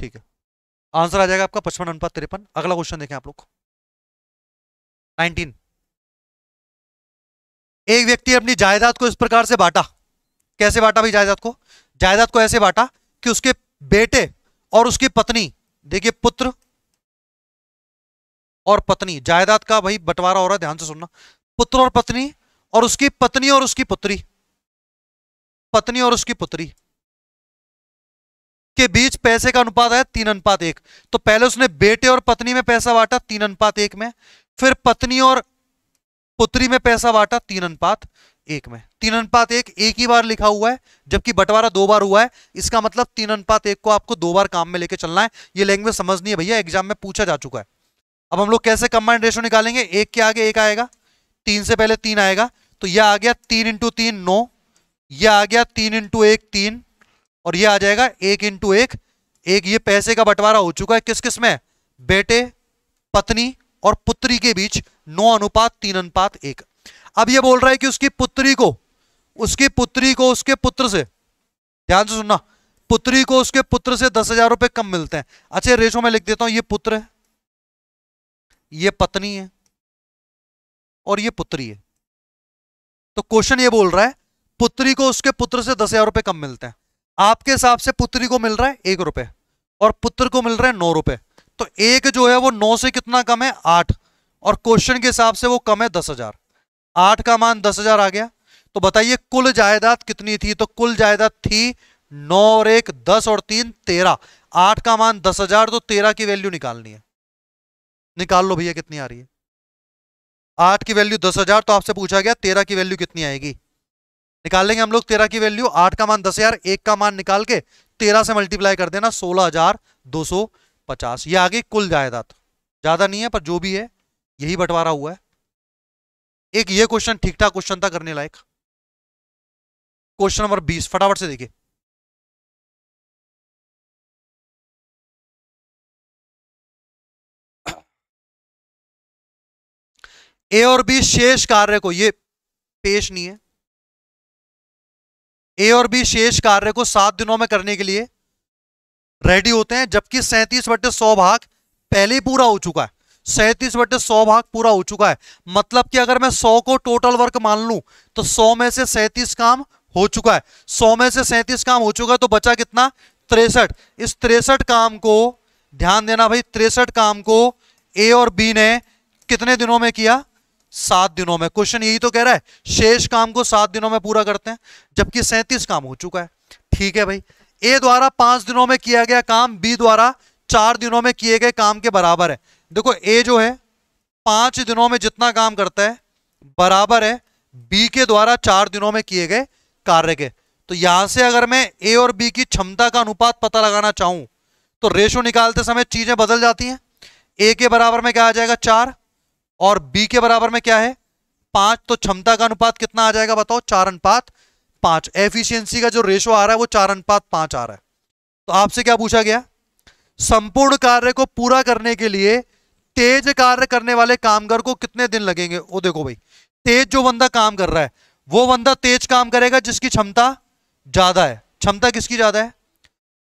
ठीक है आंसर आ जाएगा आपका पचपन अनुपात तिरपन अगला क्वेश्चन देखें आप लोग नाइनटीन एक व्यक्ति अपनी जायदाद को इस प्रकार से बांटा कैसे बांटा भाई जायदाद को जायदाद को ऐसे बांटा कि उसके बेटे और उसकी पत्नी देखिए पुत्र और पत्नी जायदाद का भाई बंटवारा हो रहा है ध्यान से सुनना पुत्र और पत्नी और उसकी पत्नी और उसकी पुत्री पत्नी और उसकी पुत्री के बीच पैसे का अनुपात है तीन अनुपात एक तो पहले उसने बेटे और पत्नी में पैसा बांटा तीन अनुपात एक में फिर पत्नी और पुत्री में पैसा बांटा तीन अनुपात एक में तीन अनुपात एक एक ही बार लिखा हुआ है जबकि बंटवारा दो बार हुआ है इसका मतलब तीन अनुपात एक को आपको दो बार काम में लेके चलना है ये लैंग्वेज समझनी है भैया एग्जाम में पूछा जा चुका है अब हम लोग कैसे कंबाइंड रेशो निकालेंगे एक के आगे एक आएगा तीन से पहले तीन आएगा तो यह आ गया तीन इंटू तीन नौ यह आ गया तीन इंटू एक तीन और यह आ जाएगा एक इंटू एक एक ये पैसे का बंटवारा हो चुका है किस किस में बेटे पत्नी और पुत्री के बीच नौ अनुपात तीन अनुपात एक अब ये बोल रहा है कि उसकी पुत्री को उसकी पुत्री को उसके पुत्र से ध्यान से सुनना पुत्री को उसके पुत्र से दस हजार रुपए कम मिलते हैं अच्छा रेशो में लिख देता हूं ये पुत्र है ये पत्नी है और ये पुत्री है तो क्वेश्चन ये बोल रहा है पुत्री को उसके पुत्र से दस हजार रुपए कम मिलते हैं आपके हिसाब से पुत्री को मिल रहा है एक रुपए और पुत्र को मिल रहा है नौ रुपए तो एक जो है वो नौ से कितना कम है आठ और क्वेश्चन के हिसाब से वो कम है दस हजार आठ का मान दस हजार आ गया तो बताइए कुल जायदाद कितनी थी तो कुल जायदाद थी नौ और एक दस और तीन तेरह आठ का मान दस हजार तो तेरह की वैल्यू निकालनी है निकाल लो भैया कितनी आ रही है आठ की वैल्यू दस हजार तो आपसे पूछा गया तेरह की वैल्यू कितनी आएगी निकाल लेंगे हम लोग तेरह की वैल्यू आठ का मान दस हजार एक का मान निकाल के तेरह से मल्टीप्लाई कर देना सोलह हजार दो सौ पचास ये आ गई कुल जायदाद ज्यादा नहीं है पर जो भी है यही बंटवारा हुआ है एक ये क्वेश्चन ठीक ठाक क्वेश्चन था करने लायक क्वेश्चन नंबर बीस फटाफट से देखिए ए और बी शेष कार्य को ये पेश नहीं है ए और बी शेष कार्य को सात दिनों में करने के लिए रेडी होते हैं जबकि सैंतीस बटे सौ भाग पहले ही पूरा हो चुका है सैतीस बटे सौ भाग पूरा हो चुका है मतलब कि अगर मैं सौ को टोटल वर्क मान लू तो सौ में से सैतीस काम हो चुका है सौ में से सैतीस काम हो चुका है तो बचा कितना तिरसठ इस तिरसठ काम को ध्यान देना भाई तिरसठ काम को ए और बी ने कितने दिनों में किया सात दिनों में क्वेश्चन यही तो कह रहा है शेष काम को सात दिनों में पूरा करते हैं जबकि सैंतीस काम हो चुका है ठीक है भाई ए द्वारा पांच दिनों में किया गया काम बी द्वारा चार दिनों में किए गए काम के बराबर है देखो ए जो है पांच दिनों में जितना काम करता है बराबर है बी के द्वारा चार दिनों में किए गए कार्य के तो यहां से अगर मैं ए और बी की क्षमता का अनुपात पता लगाना चाहूं तो रेशो निकालते समय चीजें बदल जाती हैं ए के बराबर में क्या आ जाएगा चार और बी के बराबर में क्या है पांच तो क्षमता का अनुपात कितना आ जाएगा बताओ चार अनुपात पांच एफिशियंसी का जो रेशो आ रहा है वो चार अनुपात पांच आ रहा है तो आपसे क्या पूछा गया संपूर्ण कार्य को पूरा करने के लिए तेज कार्य करने वाले कामगार को कितने दिन लगेंगे वो देखो भाई तेज जो बंदा काम कर रहा है वो बंदा तेज काम करेगा जिसकी क्षमता ज्यादा है क्षमता किसकी ज्यादा है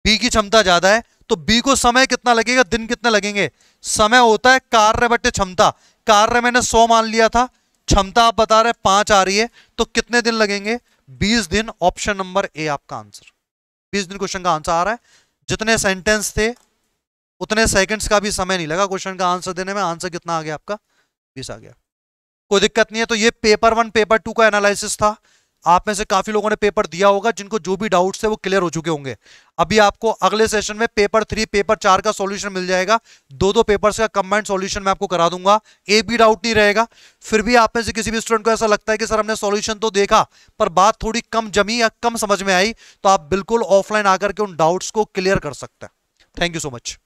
बी की क्षमता ज्यादा है तो बी को समय कितना लगेगा दिन कितने लगेंगे समय होता है कार्य बटे क्षमता कार्य मैंने सौ मान लिया था क्षमता आप बता रहे पांच आ रही है तो कितने दिन लगेंगे बीस दिन ऑप्शन नंबर ए आपका आंसर बीस दिन क्वेश्चन का आंसर आ रहा है जितने सेंटेंस थे उतने सेकंड्स का भी समय नहीं लगा क्वेश्चन का आंसर देने में आंसर कितना आ गया आपका बीस आ गया कोई दिक्कत नहीं है तो ये पेपर वन पेपर टू का एनालिसिस था आप में से काफी लोगों ने पेपर दिया होगा जिनको जो भी डाउट्स है वो क्लियर हो चुके होंगे अभी आपको अगले सेशन में पेपर थ्री पेपर चार का सॉल्यूशन मिल जाएगा दो दो पेपर्स का कंबाइंड सॉल्यूशन मैं आपको करा दूंगा एक भी डाउट नहीं रहेगा फिर भी आप में से किसी भी स्टूडेंट को ऐसा लगता है कि सर हमने सॉल्यूशन तो देखा पर बात थोड़ी कम जमी या कम समझ में आई तो आप बिल्कुल ऑफलाइन आकर के उन डाउट्स को क्लियर कर सकते हैं थैंक यू सो मच